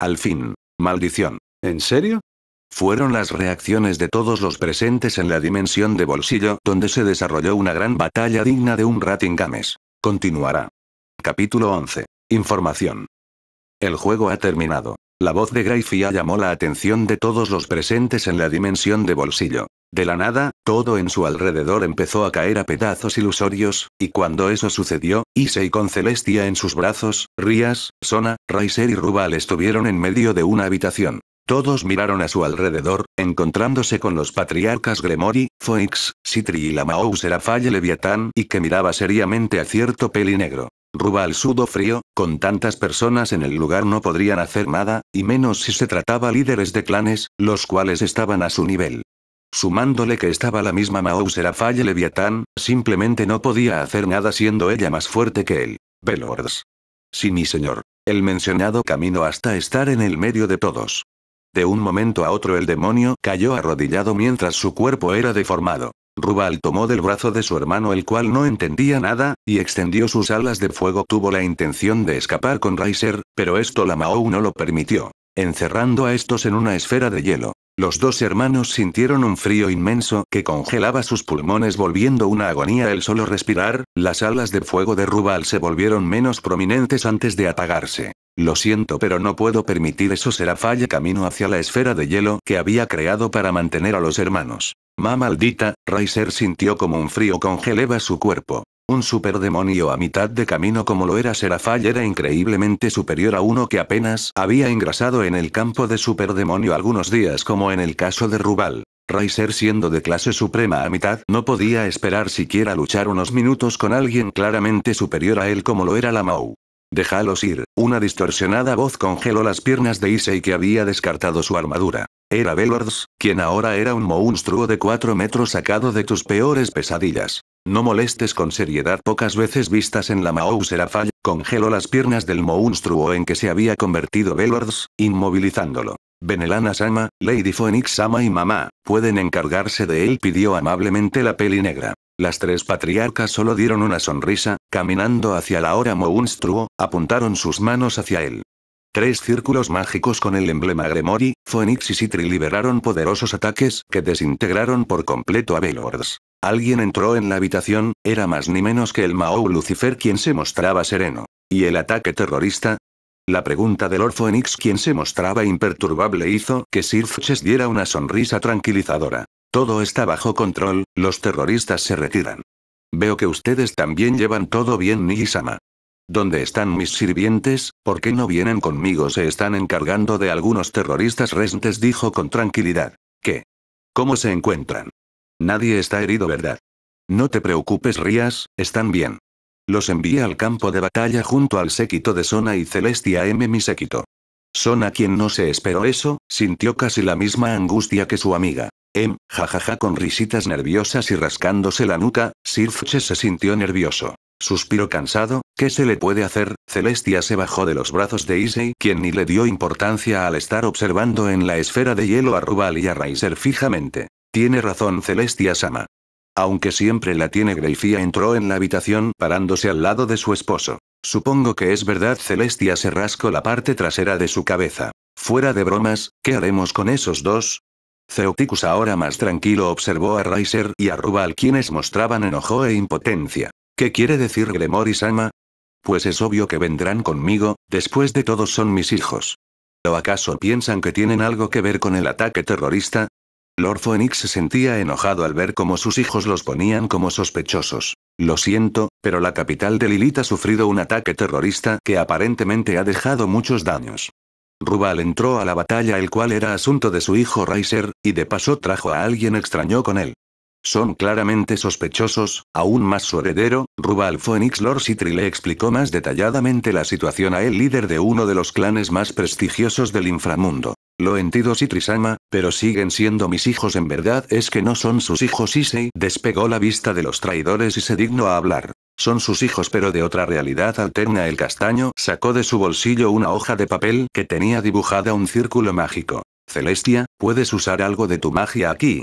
Al fin. Maldición. ¿En serio? Fueron las reacciones de todos los presentes en la dimensión de bolsillo, donde se desarrolló una gran batalla digna de un Games. Continuará. Capítulo 11. Información. El juego ha terminado. La voz de Grayfia llamó la atención de todos los presentes en la dimensión de bolsillo. De la nada, todo en su alrededor empezó a caer a pedazos ilusorios, y cuando eso sucedió, Issei con Celestia en sus brazos, Rías, Sona, Raiser y Rubal estuvieron en medio de una habitación. Todos miraron a su alrededor, encontrándose con los patriarcas Gremori, Foix, Citri y la Mao falle Leviatán y que miraba seriamente a cierto pelinegro. Ruba al sudo frío, con tantas personas en el lugar no podrían hacer nada, y menos si se trataba líderes de clanes, los cuales estaban a su nivel. Sumándole que estaba la misma Mao falle Leviatán, simplemente no podía hacer nada siendo ella más fuerte que él. Belords. Sí mi señor. El mencionado camino hasta estar en el medio de todos. De un momento a otro el demonio cayó arrodillado mientras su cuerpo era deformado. Rubal tomó del brazo de su hermano el cual no entendía nada, y extendió sus alas de fuego. Tuvo la intención de escapar con Riser, pero esto la Maou no lo permitió, encerrando a estos en una esfera de hielo. Los dos hermanos sintieron un frío inmenso que congelaba sus pulmones volviendo una agonía el solo respirar, las alas de fuego de Rubal se volvieron menos prominentes antes de apagarse. Lo siento pero no puedo permitir eso será camino hacia la esfera de hielo que había creado para mantener a los hermanos. Ma maldita, Riser sintió como un frío congeleba su cuerpo. Un superdemonio a mitad de camino como lo era Serafalle era increíblemente superior a uno que apenas había ingresado en el campo de superdemonio algunos días como en el caso de Rubal. Riser siendo de clase suprema a mitad no podía esperar siquiera luchar unos minutos con alguien claramente superior a él como lo era la Mau. Déjalos ir. Una distorsionada voz congeló las piernas de Issei que había descartado su armadura. Era Velords, quien ahora era un monstruo de cuatro metros sacado de tus peores pesadillas. No molestes con seriedad pocas veces vistas en la Mao Falla, congeló las piernas del monstruo en que se había convertido Velords, inmovilizándolo. Benelana Sama, Lady Phoenix Sama y mamá, pueden encargarse de él pidió amablemente la peli negra. Las tres patriarcas solo dieron una sonrisa, caminando hacia la hora monstruo, apuntaron sus manos hacia él. Tres círculos mágicos con el emblema Gremori, Phoenix y Citri liberaron poderosos ataques que desintegraron por completo a Belords. Alguien entró en la habitación, era más ni menos que el Mao Lucifer quien se mostraba sereno. ¿Y el ataque terrorista? La pregunta del Lord Phoenix quien se mostraba imperturbable hizo que Sirfches diera una sonrisa tranquilizadora. Todo está bajo control, los terroristas se retiran. Veo que ustedes también llevan todo bien, Nihisama. ¿Dónde están mis sirvientes? ¿Por qué no vienen conmigo? Se están encargando de algunos terroristas resentes, dijo con tranquilidad. ¿Qué? ¿Cómo se encuentran? Nadie está herido, ¿verdad? No te preocupes, Rías, están bien. Los envié al campo de batalla junto al séquito de Sona y Celestia M. Mi séquito. Sona, quien no se esperó eso, sintió casi la misma angustia que su amiga. Em, jajaja con risitas nerviosas y rascándose la nuca, Sirfche se sintió nervioso. Suspiro cansado, ¿qué se le puede hacer? Celestia se bajó de los brazos de Issei, quien ni le dio importancia al estar observando en la esfera de hielo a Rubal y a Raiser fijamente. Tiene razón Celestia Sama. Aunque siempre la tiene Greifia entró en la habitación parándose al lado de su esposo. Supongo que es verdad Celestia se rascó la parte trasera de su cabeza. Fuera de bromas, ¿qué haremos con esos dos? Ceuticus ahora más tranquilo observó a Riser y a Rubal quienes mostraban enojo e impotencia. ¿Qué quiere decir Gremor y Sama? Pues es obvio que vendrán conmigo, después de todos son mis hijos. ¿O acaso piensan que tienen algo que ver con el ataque terrorista? Lord Phoenix se sentía enojado al ver cómo sus hijos los ponían como sospechosos. Lo siento, pero la capital de Lilith ha sufrido un ataque terrorista que aparentemente ha dejado muchos daños. Rubal entró a la batalla el cual era asunto de su hijo Reiser, y de paso trajo a alguien extraño con él. Son claramente sospechosos, aún más su heredero, Rubal Phoenix Lord Citri le explicó más detalladamente la situación a el líder de uno de los clanes más prestigiosos del inframundo. Lo entido Citrisama, pero siguen siendo mis hijos en verdad es que no son sus hijos Issei despegó la vista de los traidores y se dignó a hablar. Son sus hijos pero de otra realidad alterna el castaño sacó de su bolsillo una hoja de papel que tenía dibujada un círculo mágico. Celestia, ¿puedes usar algo de tu magia aquí?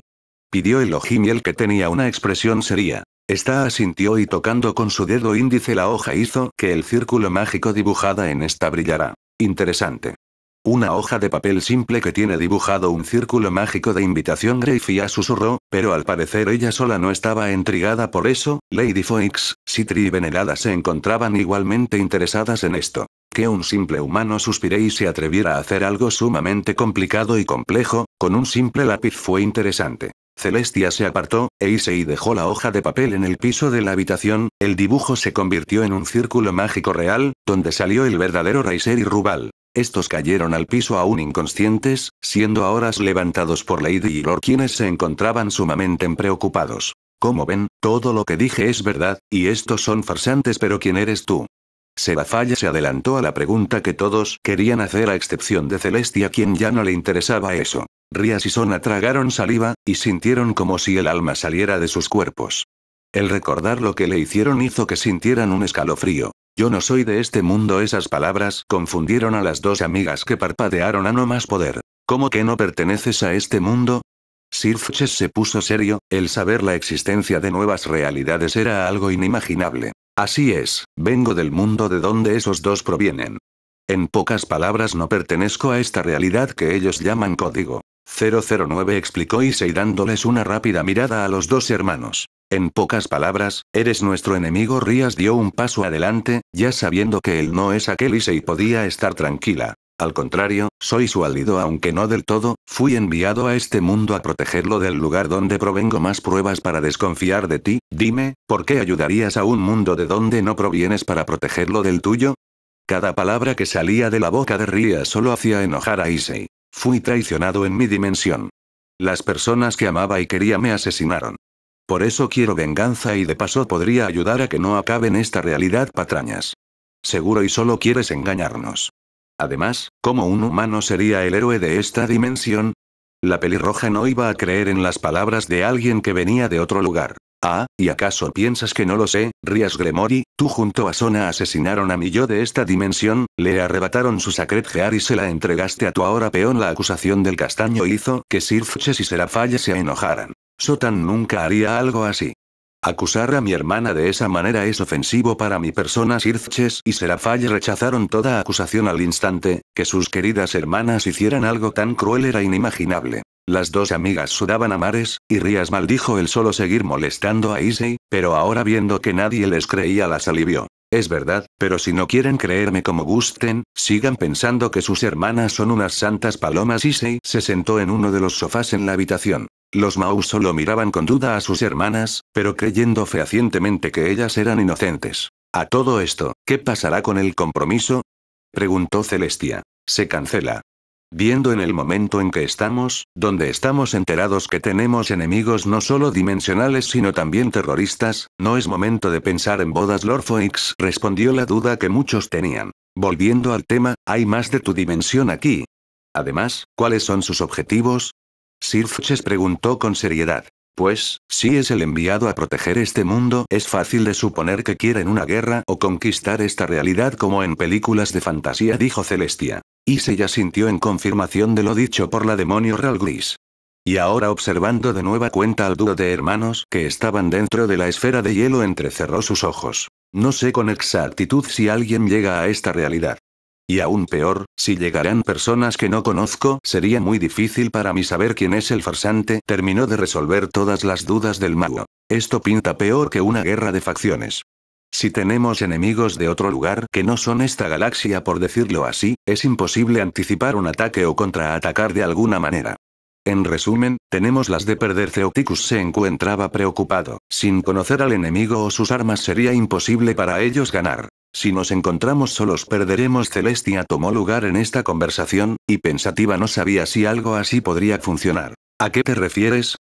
Pidió el ojimiel que tenía una expresión seria. Esta asintió y tocando con su dedo índice la hoja hizo que el círculo mágico dibujada en esta brillara. Interesante. Una hoja de papel simple que tiene dibujado un círculo mágico de invitación Greyfia susurró, pero al parecer ella sola no estaba intrigada por eso, Lady Fox, Citri y Venerada se encontraban igualmente interesadas en esto. Que un simple humano suspiré y se atreviera a hacer algo sumamente complicado y complejo, con un simple lápiz fue interesante. Celestia se apartó, e y dejó la hoja de papel en el piso de la habitación, el dibujo se convirtió en un círculo mágico real, donde salió el verdadero Raiser y Rubal. Estos cayeron al piso aún inconscientes, siendo ahora levantados por Lady y Lord quienes se encontraban sumamente preocupados. Como ven, todo lo que dije es verdad, y estos son farsantes pero ¿quién eres tú? Serafalla se adelantó a la pregunta que todos querían hacer a excepción de Celestia quien ya no le interesaba eso. Rías y Sona tragaron saliva, y sintieron como si el alma saliera de sus cuerpos. El recordar lo que le hicieron hizo que sintieran un escalofrío. Yo no soy de este mundo. Esas palabras confundieron a las dos amigas que parpadearon a no más poder. ¿Cómo que no perteneces a este mundo? Sir se puso serio, el saber la existencia de nuevas realidades era algo inimaginable. Así es, vengo del mundo de donde esos dos provienen. En pocas palabras no pertenezco a esta realidad que ellos llaman código. 009 explicó Issei dándoles una rápida mirada a los dos hermanos. En pocas palabras, eres nuestro enemigo. Rías dio un paso adelante, ya sabiendo que él no es aquel y se podía estar tranquila. Al contrario, soy su alido aunque no del todo, fui enviado a este mundo a protegerlo del lugar donde provengo más pruebas para desconfiar de ti, dime, ¿por qué ayudarías a un mundo de donde no provienes para protegerlo del tuyo? Cada palabra que salía de la boca de Rías solo hacía enojar a Issei. Fui traicionado en mi dimensión. Las personas que amaba y quería me asesinaron. Por eso quiero venganza y de paso podría ayudar a que no acaben esta realidad patrañas. Seguro y solo quieres engañarnos. Además, ¿cómo un humano sería el héroe de esta dimensión? La pelirroja no iba a creer en las palabras de alguien que venía de otro lugar. Ah, ¿y acaso piensas que no lo sé, Rías Gremory? Tú junto a Sona asesinaron a mi yo de esta dimensión, le arrebataron su Sacred Gear y se la entregaste a tu ahora peón. La acusación del castaño hizo que Sirfches y Serafalle se enojaran. Sotan nunca haría algo así. Acusar a mi hermana de esa manera es ofensivo para mi persona. Sirfches y Serafalle rechazaron toda acusación al instante, que sus queridas hermanas hicieran algo tan cruel era inimaginable. Las dos amigas sudaban a mares, y Rías maldijo el solo seguir molestando a Issei, pero ahora viendo que nadie les creía las alivió. Es verdad, pero si no quieren creerme como gusten, sigan pensando que sus hermanas son unas santas palomas. Issei se sentó en uno de los sofás en la habitación. Los Maus solo miraban con duda a sus hermanas, pero creyendo fehacientemente que ellas eran inocentes. A todo esto, ¿qué pasará con el compromiso? preguntó Celestia. Se cancela. Viendo en el momento en que estamos, donde estamos enterados que tenemos enemigos no solo dimensionales sino también terroristas, no es momento de pensar en bodas Lord respondió la duda que muchos tenían. Volviendo al tema, hay más de tu dimensión aquí. Además, ¿cuáles son sus objetivos? Sirfches preguntó con seriedad. Pues, si es el enviado a proteger este mundo, es fácil de suponer que quieren una guerra o conquistar esta realidad como en películas de fantasía, dijo Celestia. Y se ya sintió en confirmación de lo dicho por la demonio Real Gris. Y ahora observando de nueva cuenta al dúo de hermanos que estaban dentro de la esfera de hielo entrecerró sus ojos. No sé con exactitud si alguien llega a esta realidad. Y aún peor, si llegarán personas que no conozco, sería muy difícil para mí saber quién es el farsante, terminó de resolver todas las dudas del mago. Esto pinta peor que una guerra de facciones. Si tenemos enemigos de otro lugar que no son esta galaxia por decirlo así, es imposible anticipar un ataque o contraatacar de alguna manera. En resumen, tenemos las de perder. Ceoticus se encontraba preocupado, sin conocer al enemigo o sus armas sería imposible para ellos ganar. Si nos encontramos solos perderemos. Celestia tomó lugar en esta conversación, y pensativa no sabía si algo así podría funcionar. ¿A qué te refieres?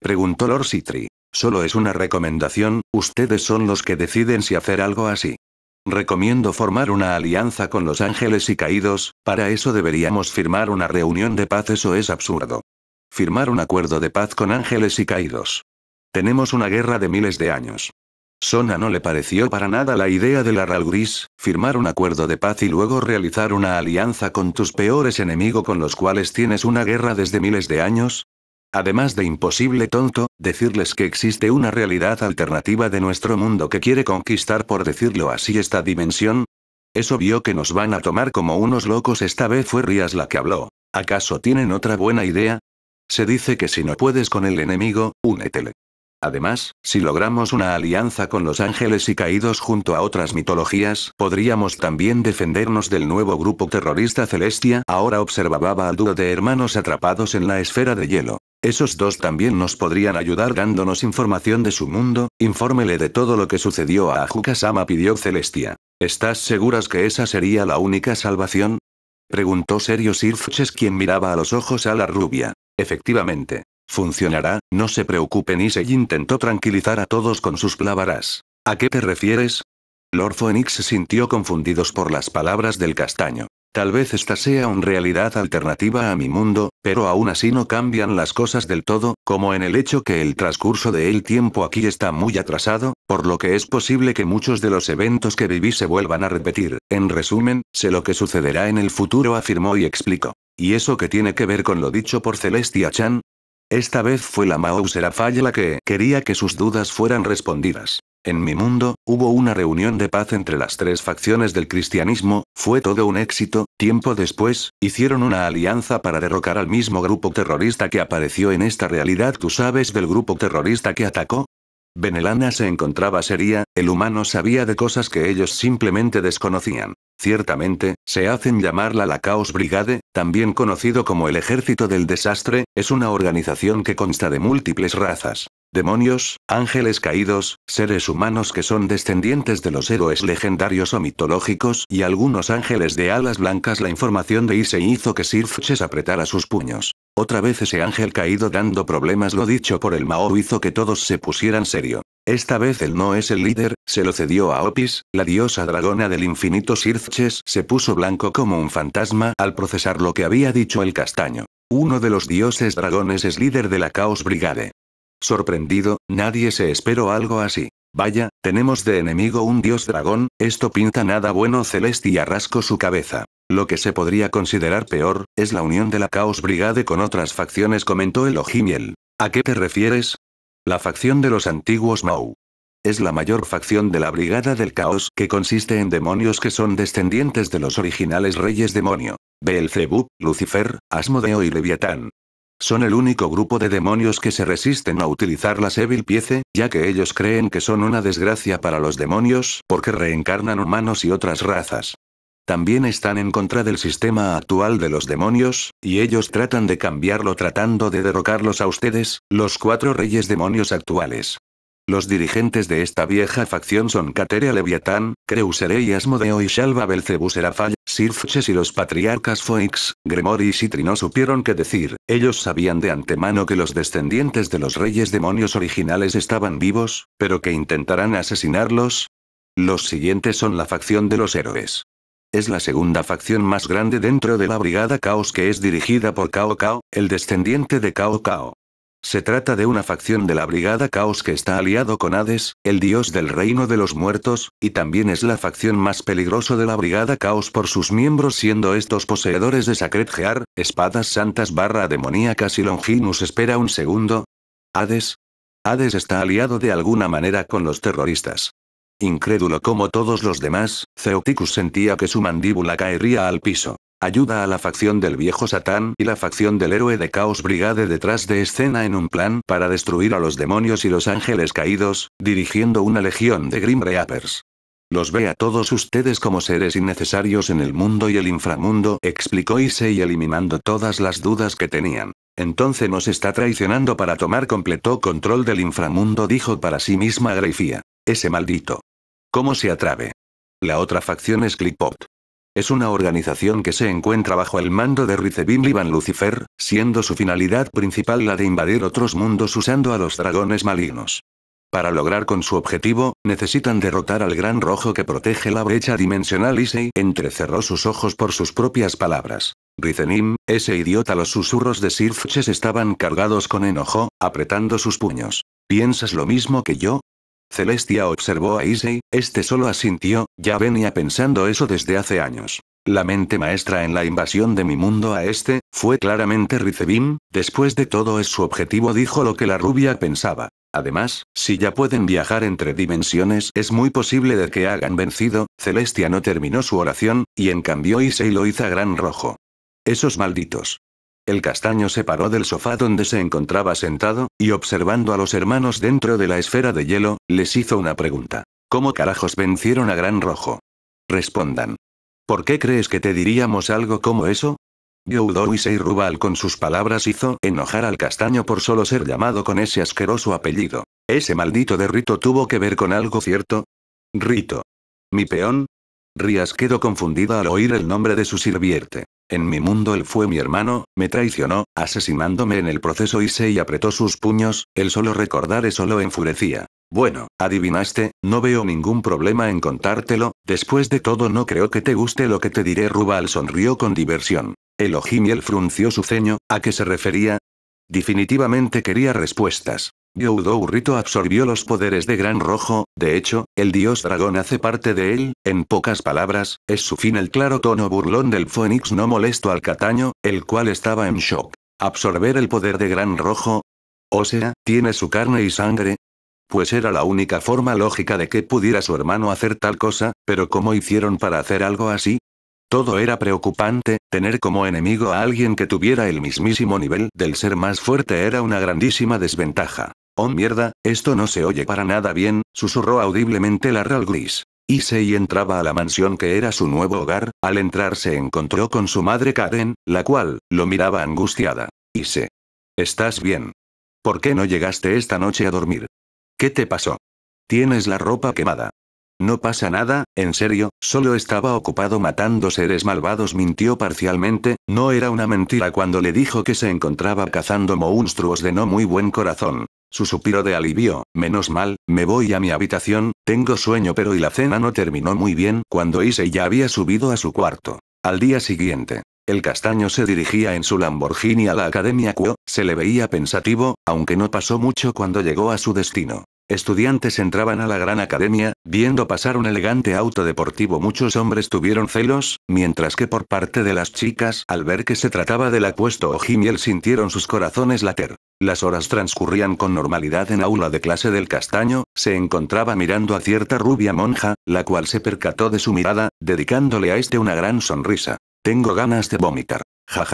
preguntó Lord Citri. Solo es una recomendación, ustedes son los que deciden si hacer algo así. Recomiendo formar una alianza con los ángeles y caídos, para eso deberíamos firmar una reunión de paz, eso es absurdo. Firmar un acuerdo de paz con ángeles y caídos. Tenemos una guerra de miles de años. Sona no le pareció para nada la idea la ral Gris, firmar un acuerdo de paz y luego realizar una alianza con tus peores enemigos con los cuales tienes una guerra desde miles de años. Además de imposible tonto, decirles que existe una realidad alternativa de nuestro mundo que quiere conquistar por decirlo así esta dimensión. Es obvio que nos van a tomar como unos locos esta vez fue Rías la que habló. ¿Acaso tienen otra buena idea? Se dice que si no puedes con el enemigo, únetele. Además, si logramos una alianza con los ángeles y caídos junto a otras mitologías, podríamos también defendernos del nuevo grupo terrorista Celestia. Ahora observaba al dúo de hermanos atrapados en la esfera de hielo. Esos dos también nos podrían ayudar dándonos información de su mundo, infórmele de todo lo que sucedió a Ajuka-sama pidió Celestia. ¿Estás seguras que esa sería la única salvación? Preguntó serio Sirfches quien miraba a los ojos a la rubia. Efectivamente. Funcionará, no se preocupen y se intentó tranquilizar a todos con sus plábaras. ¿A qué te refieres? Lord Phoenix se sintió confundidos por las palabras del castaño. Tal vez esta sea una realidad alternativa a mi mundo, pero aún así no cambian las cosas del todo, como en el hecho que el transcurso de el tiempo aquí está muy atrasado, por lo que es posible que muchos de los eventos que viví se vuelvan a repetir. En resumen, sé lo que sucederá en el futuro afirmó y explicó. ¿Y eso qué tiene que ver con lo dicho por Celestia Chan? Esta vez fue la Mauser Falla la que quería que sus dudas fueran respondidas. En mi mundo, hubo una reunión de paz entre las tres facciones del cristianismo, fue todo un éxito, tiempo después, hicieron una alianza para derrocar al mismo grupo terrorista que apareció en esta realidad. ¿Tú sabes del grupo terrorista que atacó? Benelana se encontraba seria, el humano sabía de cosas que ellos simplemente desconocían. Ciertamente, se hacen llamar la Caos Brigade, también conocido como el Ejército del Desastre, es una organización que consta de múltiples razas. Demonios, ángeles caídos, seres humanos que son descendientes de los héroes legendarios o mitológicos y algunos ángeles de alas blancas. La información de Ise hizo que Sirfches apretara sus puños. Otra vez ese ángel caído dando problemas. Lo dicho por el Mao hizo que todos se pusieran serio. Esta vez él no es el líder, se lo cedió a Opis, la diosa dragona del infinito Sirches se puso blanco como un fantasma al procesar lo que había dicho el castaño. Uno de los dioses dragones es líder de la Caos Brigade. Sorprendido, nadie se esperó algo así. Vaya, tenemos de enemigo un dios dragón, esto pinta nada bueno celeste y arrasco su cabeza. Lo que se podría considerar peor, es la unión de la Caos Brigade con otras facciones comentó el Ojimiel. ¿A qué te refieres? La facción de los antiguos Mau Es la mayor facción de la Brigada del Caos que consiste en demonios que son descendientes de los originales reyes demonio. Beelzebub, Lucifer, Asmodeo y Leviatán. Son el único grupo de demonios que se resisten a utilizar la Sevil Piece, ya que ellos creen que son una desgracia para los demonios porque reencarnan humanos y otras razas. También están en contra del sistema actual de los demonios, y ellos tratan de cambiarlo tratando de derrocarlos a ustedes, los cuatro reyes demonios actuales. Los dirigentes de esta vieja facción son Cateria Leviatán, y Asmodeo y Shalva Belcebú Sirfches y los patriarcas Foix, Gremori y no supieron qué decir, ellos sabían de antemano que los descendientes de los reyes demonios originales estaban vivos, pero que intentarán asesinarlos. Los siguientes son la facción de los héroes. Es la segunda facción más grande dentro de la Brigada Caos que es dirigida por Cao Cao, el descendiente de Cao Cao. Se trata de una facción de la Brigada Caos que está aliado con Hades, el dios del reino de los muertos, y también es la facción más peligrosa de la Brigada Caos por sus miembros siendo estos poseedores de Sacred Gear, espadas santas barra demoníacas y Longinus espera un segundo. Hades. Hades está aliado de alguna manera con los terroristas. Incrédulo como todos los demás, Zeoticus sentía que su mandíbula caería al piso. Ayuda a la facción del viejo Satán y la facción del héroe de Caos Brigade detrás de escena en un plan para destruir a los demonios y los ángeles caídos, dirigiendo una legión de Grim Reapers. Los ve a todos ustedes como seres innecesarios en el mundo y el inframundo, explicó Issei eliminando todas las dudas que tenían. Entonces nos está traicionando para tomar completo control del inframundo, dijo para sí misma Greifía. Ese maldito. ¿Cómo se atreve? La otra facción es Clippot. Es una organización que se encuentra bajo el mando de y Liban Lucifer, siendo su finalidad principal la de invadir otros mundos usando a los dragones malignos. Para lograr con su objetivo, necesitan derrotar al gran rojo que protege la brecha dimensional. y se entrecerró sus ojos por sus propias palabras. Rizenim, ese idiota. Los susurros de Sirfches estaban cargados con enojo, apretando sus puños. ¿Piensas lo mismo que yo? Celestia observó a Issei, este solo asintió, ya venía pensando eso desde hace años. La mente maestra en la invasión de mi mundo a este, fue claramente Ricebim, después de todo es su objetivo dijo lo que la rubia pensaba. Además, si ya pueden viajar entre dimensiones es muy posible de que hagan vencido, Celestia no terminó su oración, y en cambio Issei lo hizo a gran rojo. Esos malditos. El castaño se paró del sofá donde se encontraba sentado, y observando a los hermanos dentro de la esfera de hielo, les hizo una pregunta. ¿Cómo carajos vencieron a Gran Rojo? Respondan. ¿Por qué crees que te diríamos algo como eso? Yodor y Rubal con sus palabras hizo enojar al castaño por solo ser llamado con ese asqueroso apellido. ¿Ese maldito de Rito tuvo que ver con algo cierto? Rito. ¿Mi peón? Rías quedó confundida al oír el nombre de su sirvierte. En mi mundo él fue mi hermano, me traicionó, asesinándome en el proceso y se y apretó sus puños, el solo recordar eso lo enfurecía. Bueno, adivinaste, no veo ningún problema en contártelo, después de todo no creo que te guste lo que te diré. Rubal sonrió con diversión. ojimiel frunció su ceño, ¿a qué se refería? Definitivamente quería respuestas. Youdou Rito absorbió los poderes de Gran Rojo, de hecho, el dios dragón hace parte de él, en pocas palabras, es su fin el claro tono burlón del Fénix no molesto al Cataño, el cual estaba en shock. ¿Absorber el poder de Gran Rojo? O sea, ¿tiene su carne y sangre? Pues era la única forma lógica de que pudiera su hermano hacer tal cosa, pero ¿cómo hicieron para hacer algo así? Todo era preocupante, tener como enemigo a alguien que tuviera el mismísimo nivel del ser más fuerte era una grandísima desventaja. Oh mierda, esto no se oye para nada bien, susurró audiblemente la Real Gris. y entraba a la mansión que era su nuevo hogar, al entrar se encontró con su madre Karen, la cual, lo miraba angustiada. Ise. ¿Estás bien? ¿Por qué no llegaste esta noche a dormir? ¿Qué te pasó? Tienes la ropa quemada. No pasa nada, en serio, solo estaba ocupado matando seres malvados, mintió parcialmente, no era una mentira cuando le dijo que se encontraba cazando monstruos de no muy buen corazón. Su supiro de alivio, menos mal, me voy a mi habitación, tengo sueño pero y la cena no terminó muy bien cuando Issei ya había subido a su cuarto. Al día siguiente, el castaño se dirigía en su Lamborghini a la Academia Cuo, se le veía pensativo, aunque no pasó mucho cuando llegó a su destino. Estudiantes entraban a la gran academia, viendo pasar un elegante auto deportivo muchos hombres tuvieron celos, mientras que por parte de las chicas al ver que se trataba del apuesto Ojimiel, sintieron sus corazones latir. Las horas transcurrían con normalidad en aula de clase del castaño, se encontraba mirando a cierta rubia monja, la cual se percató de su mirada, dedicándole a este una gran sonrisa. Tengo ganas de vomitar. Ja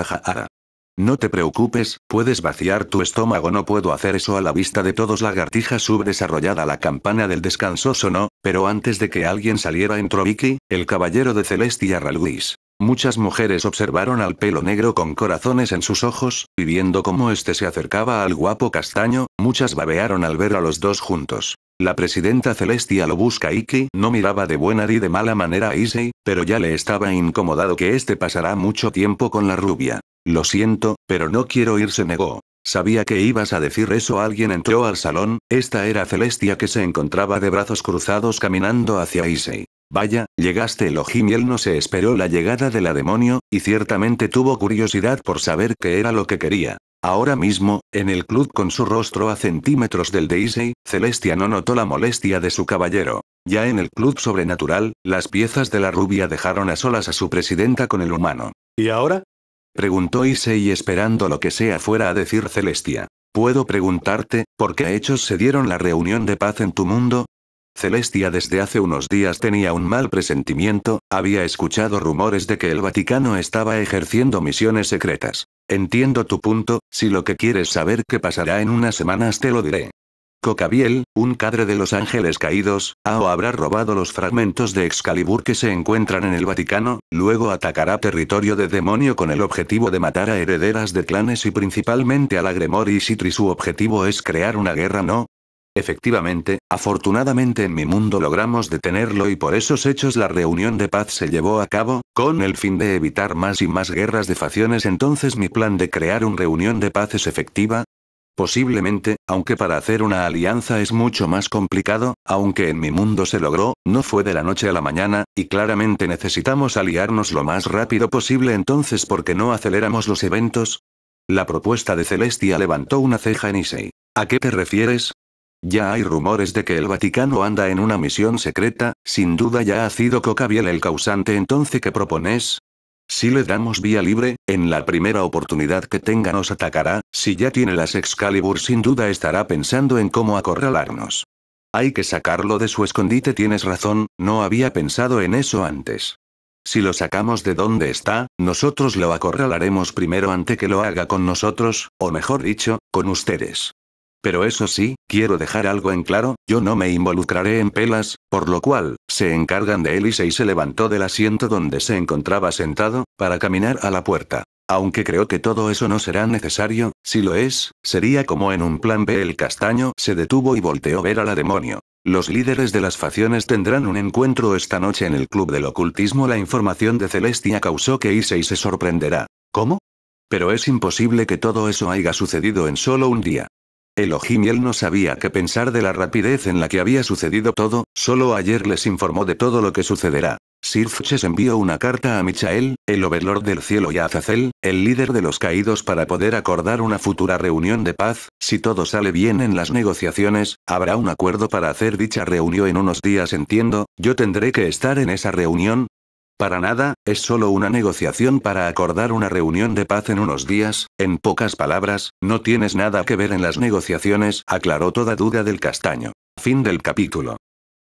no te preocupes, puedes vaciar tu estómago. No puedo hacer eso a la vista de todos. Lagartija subdesarrollada. La campana del descanso no? pero antes de que alguien saliera entró Vicky, el caballero de Celestia Ralguis. Muchas mujeres observaron al pelo negro con corazones en sus ojos, y viendo cómo este se acercaba al guapo castaño, muchas babearon al ver a los dos juntos. La presidenta Celestia lo busca Iki, no miraba de buena ni de mala manera a Issei, pero ya le estaba incomodado que este pasará mucho tiempo con la rubia. Lo siento, pero no quiero ir, se negó. Sabía que ibas a decir eso. Alguien entró al salón, esta era Celestia que se encontraba de brazos cruzados caminando hacia Issei. Vaya, llegaste el y él no se esperó la llegada de la demonio, y ciertamente tuvo curiosidad por saber qué era lo que quería. Ahora mismo, en el club con su rostro a centímetros del de Issei, Celestia no notó la molestia de su caballero. Ya en el club sobrenatural, las piezas de la rubia dejaron a solas a su presidenta con el humano. ¿Y ahora? Preguntó Issei esperando lo que sea fuera a decir Celestia. ¿Puedo preguntarte, por qué hechos se dieron la reunión de paz en tu mundo? Celestia desde hace unos días tenía un mal presentimiento, había escuchado rumores de que el Vaticano estaba ejerciendo misiones secretas. Entiendo tu punto, si lo que quieres saber qué pasará en unas semanas te lo diré. Cocabiel, un cadre de los ángeles caídos, o habrá robado los fragmentos de Excalibur que se encuentran en el Vaticano, luego atacará territorio de demonio con el objetivo de matar a herederas de clanes y principalmente a la gremor y su objetivo es crear una guerra no. Efectivamente, afortunadamente en mi mundo logramos detenerlo y por esos hechos la reunión de paz se llevó a cabo, con el fin de evitar más y más guerras de facciones entonces mi plan de crear una reunión de paz es efectiva, Posiblemente, aunque para hacer una alianza es mucho más complicado, aunque en mi mundo se logró, no fue de la noche a la mañana, y claramente necesitamos aliarnos lo más rápido posible entonces porque no aceleramos los eventos. La propuesta de Celestia levantó una ceja en Issei. ¿A qué te refieres? Ya hay rumores de que el Vaticano anda en una misión secreta, sin duda ya ha sido Cocabiel el causante entonces que propones, si le damos vía libre, en la primera oportunidad que tenga nos atacará, si ya tiene las Excalibur sin duda estará pensando en cómo acorralarnos. Hay que sacarlo de su escondite tienes razón, no había pensado en eso antes. Si lo sacamos de donde está, nosotros lo acorralaremos primero ante que lo haga con nosotros, o mejor dicho, con ustedes. Pero eso sí, quiero dejar algo en claro, yo no me involucraré en pelas, por lo cual, se encargan de él y se levantó del asiento donde se encontraba sentado, para caminar a la puerta. Aunque creo que todo eso no será necesario, si lo es, sería como en un plan B. El castaño se detuvo y volteó ver a la demonio. Los líderes de las facciones tendrán un encuentro esta noche en el Club del Ocultismo. La información de Celestia causó que Issei se sorprenderá. ¿Cómo? Pero es imposible que todo eso haya sucedido en solo un día. Elohim no sabía qué pensar de la rapidez en la que había sucedido todo, solo ayer les informó de todo lo que sucederá. Sirfches envió una carta a Michael, el overlord del cielo y a Azazel, el líder de los caídos para poder acordar una futura reunión de paz, si todo sale bien en las negociaciones, habrá un acuerdo para hacer dicha reunión en unos días entiendo, yo tendré que estar en esa reunión, para nada, es solo una negociación para acordar una reunión de paz en unos días, en pocas palabras, no tienes nada que ver en las negociaciones, aclaró toda duda del castaño. Fin del capítulo.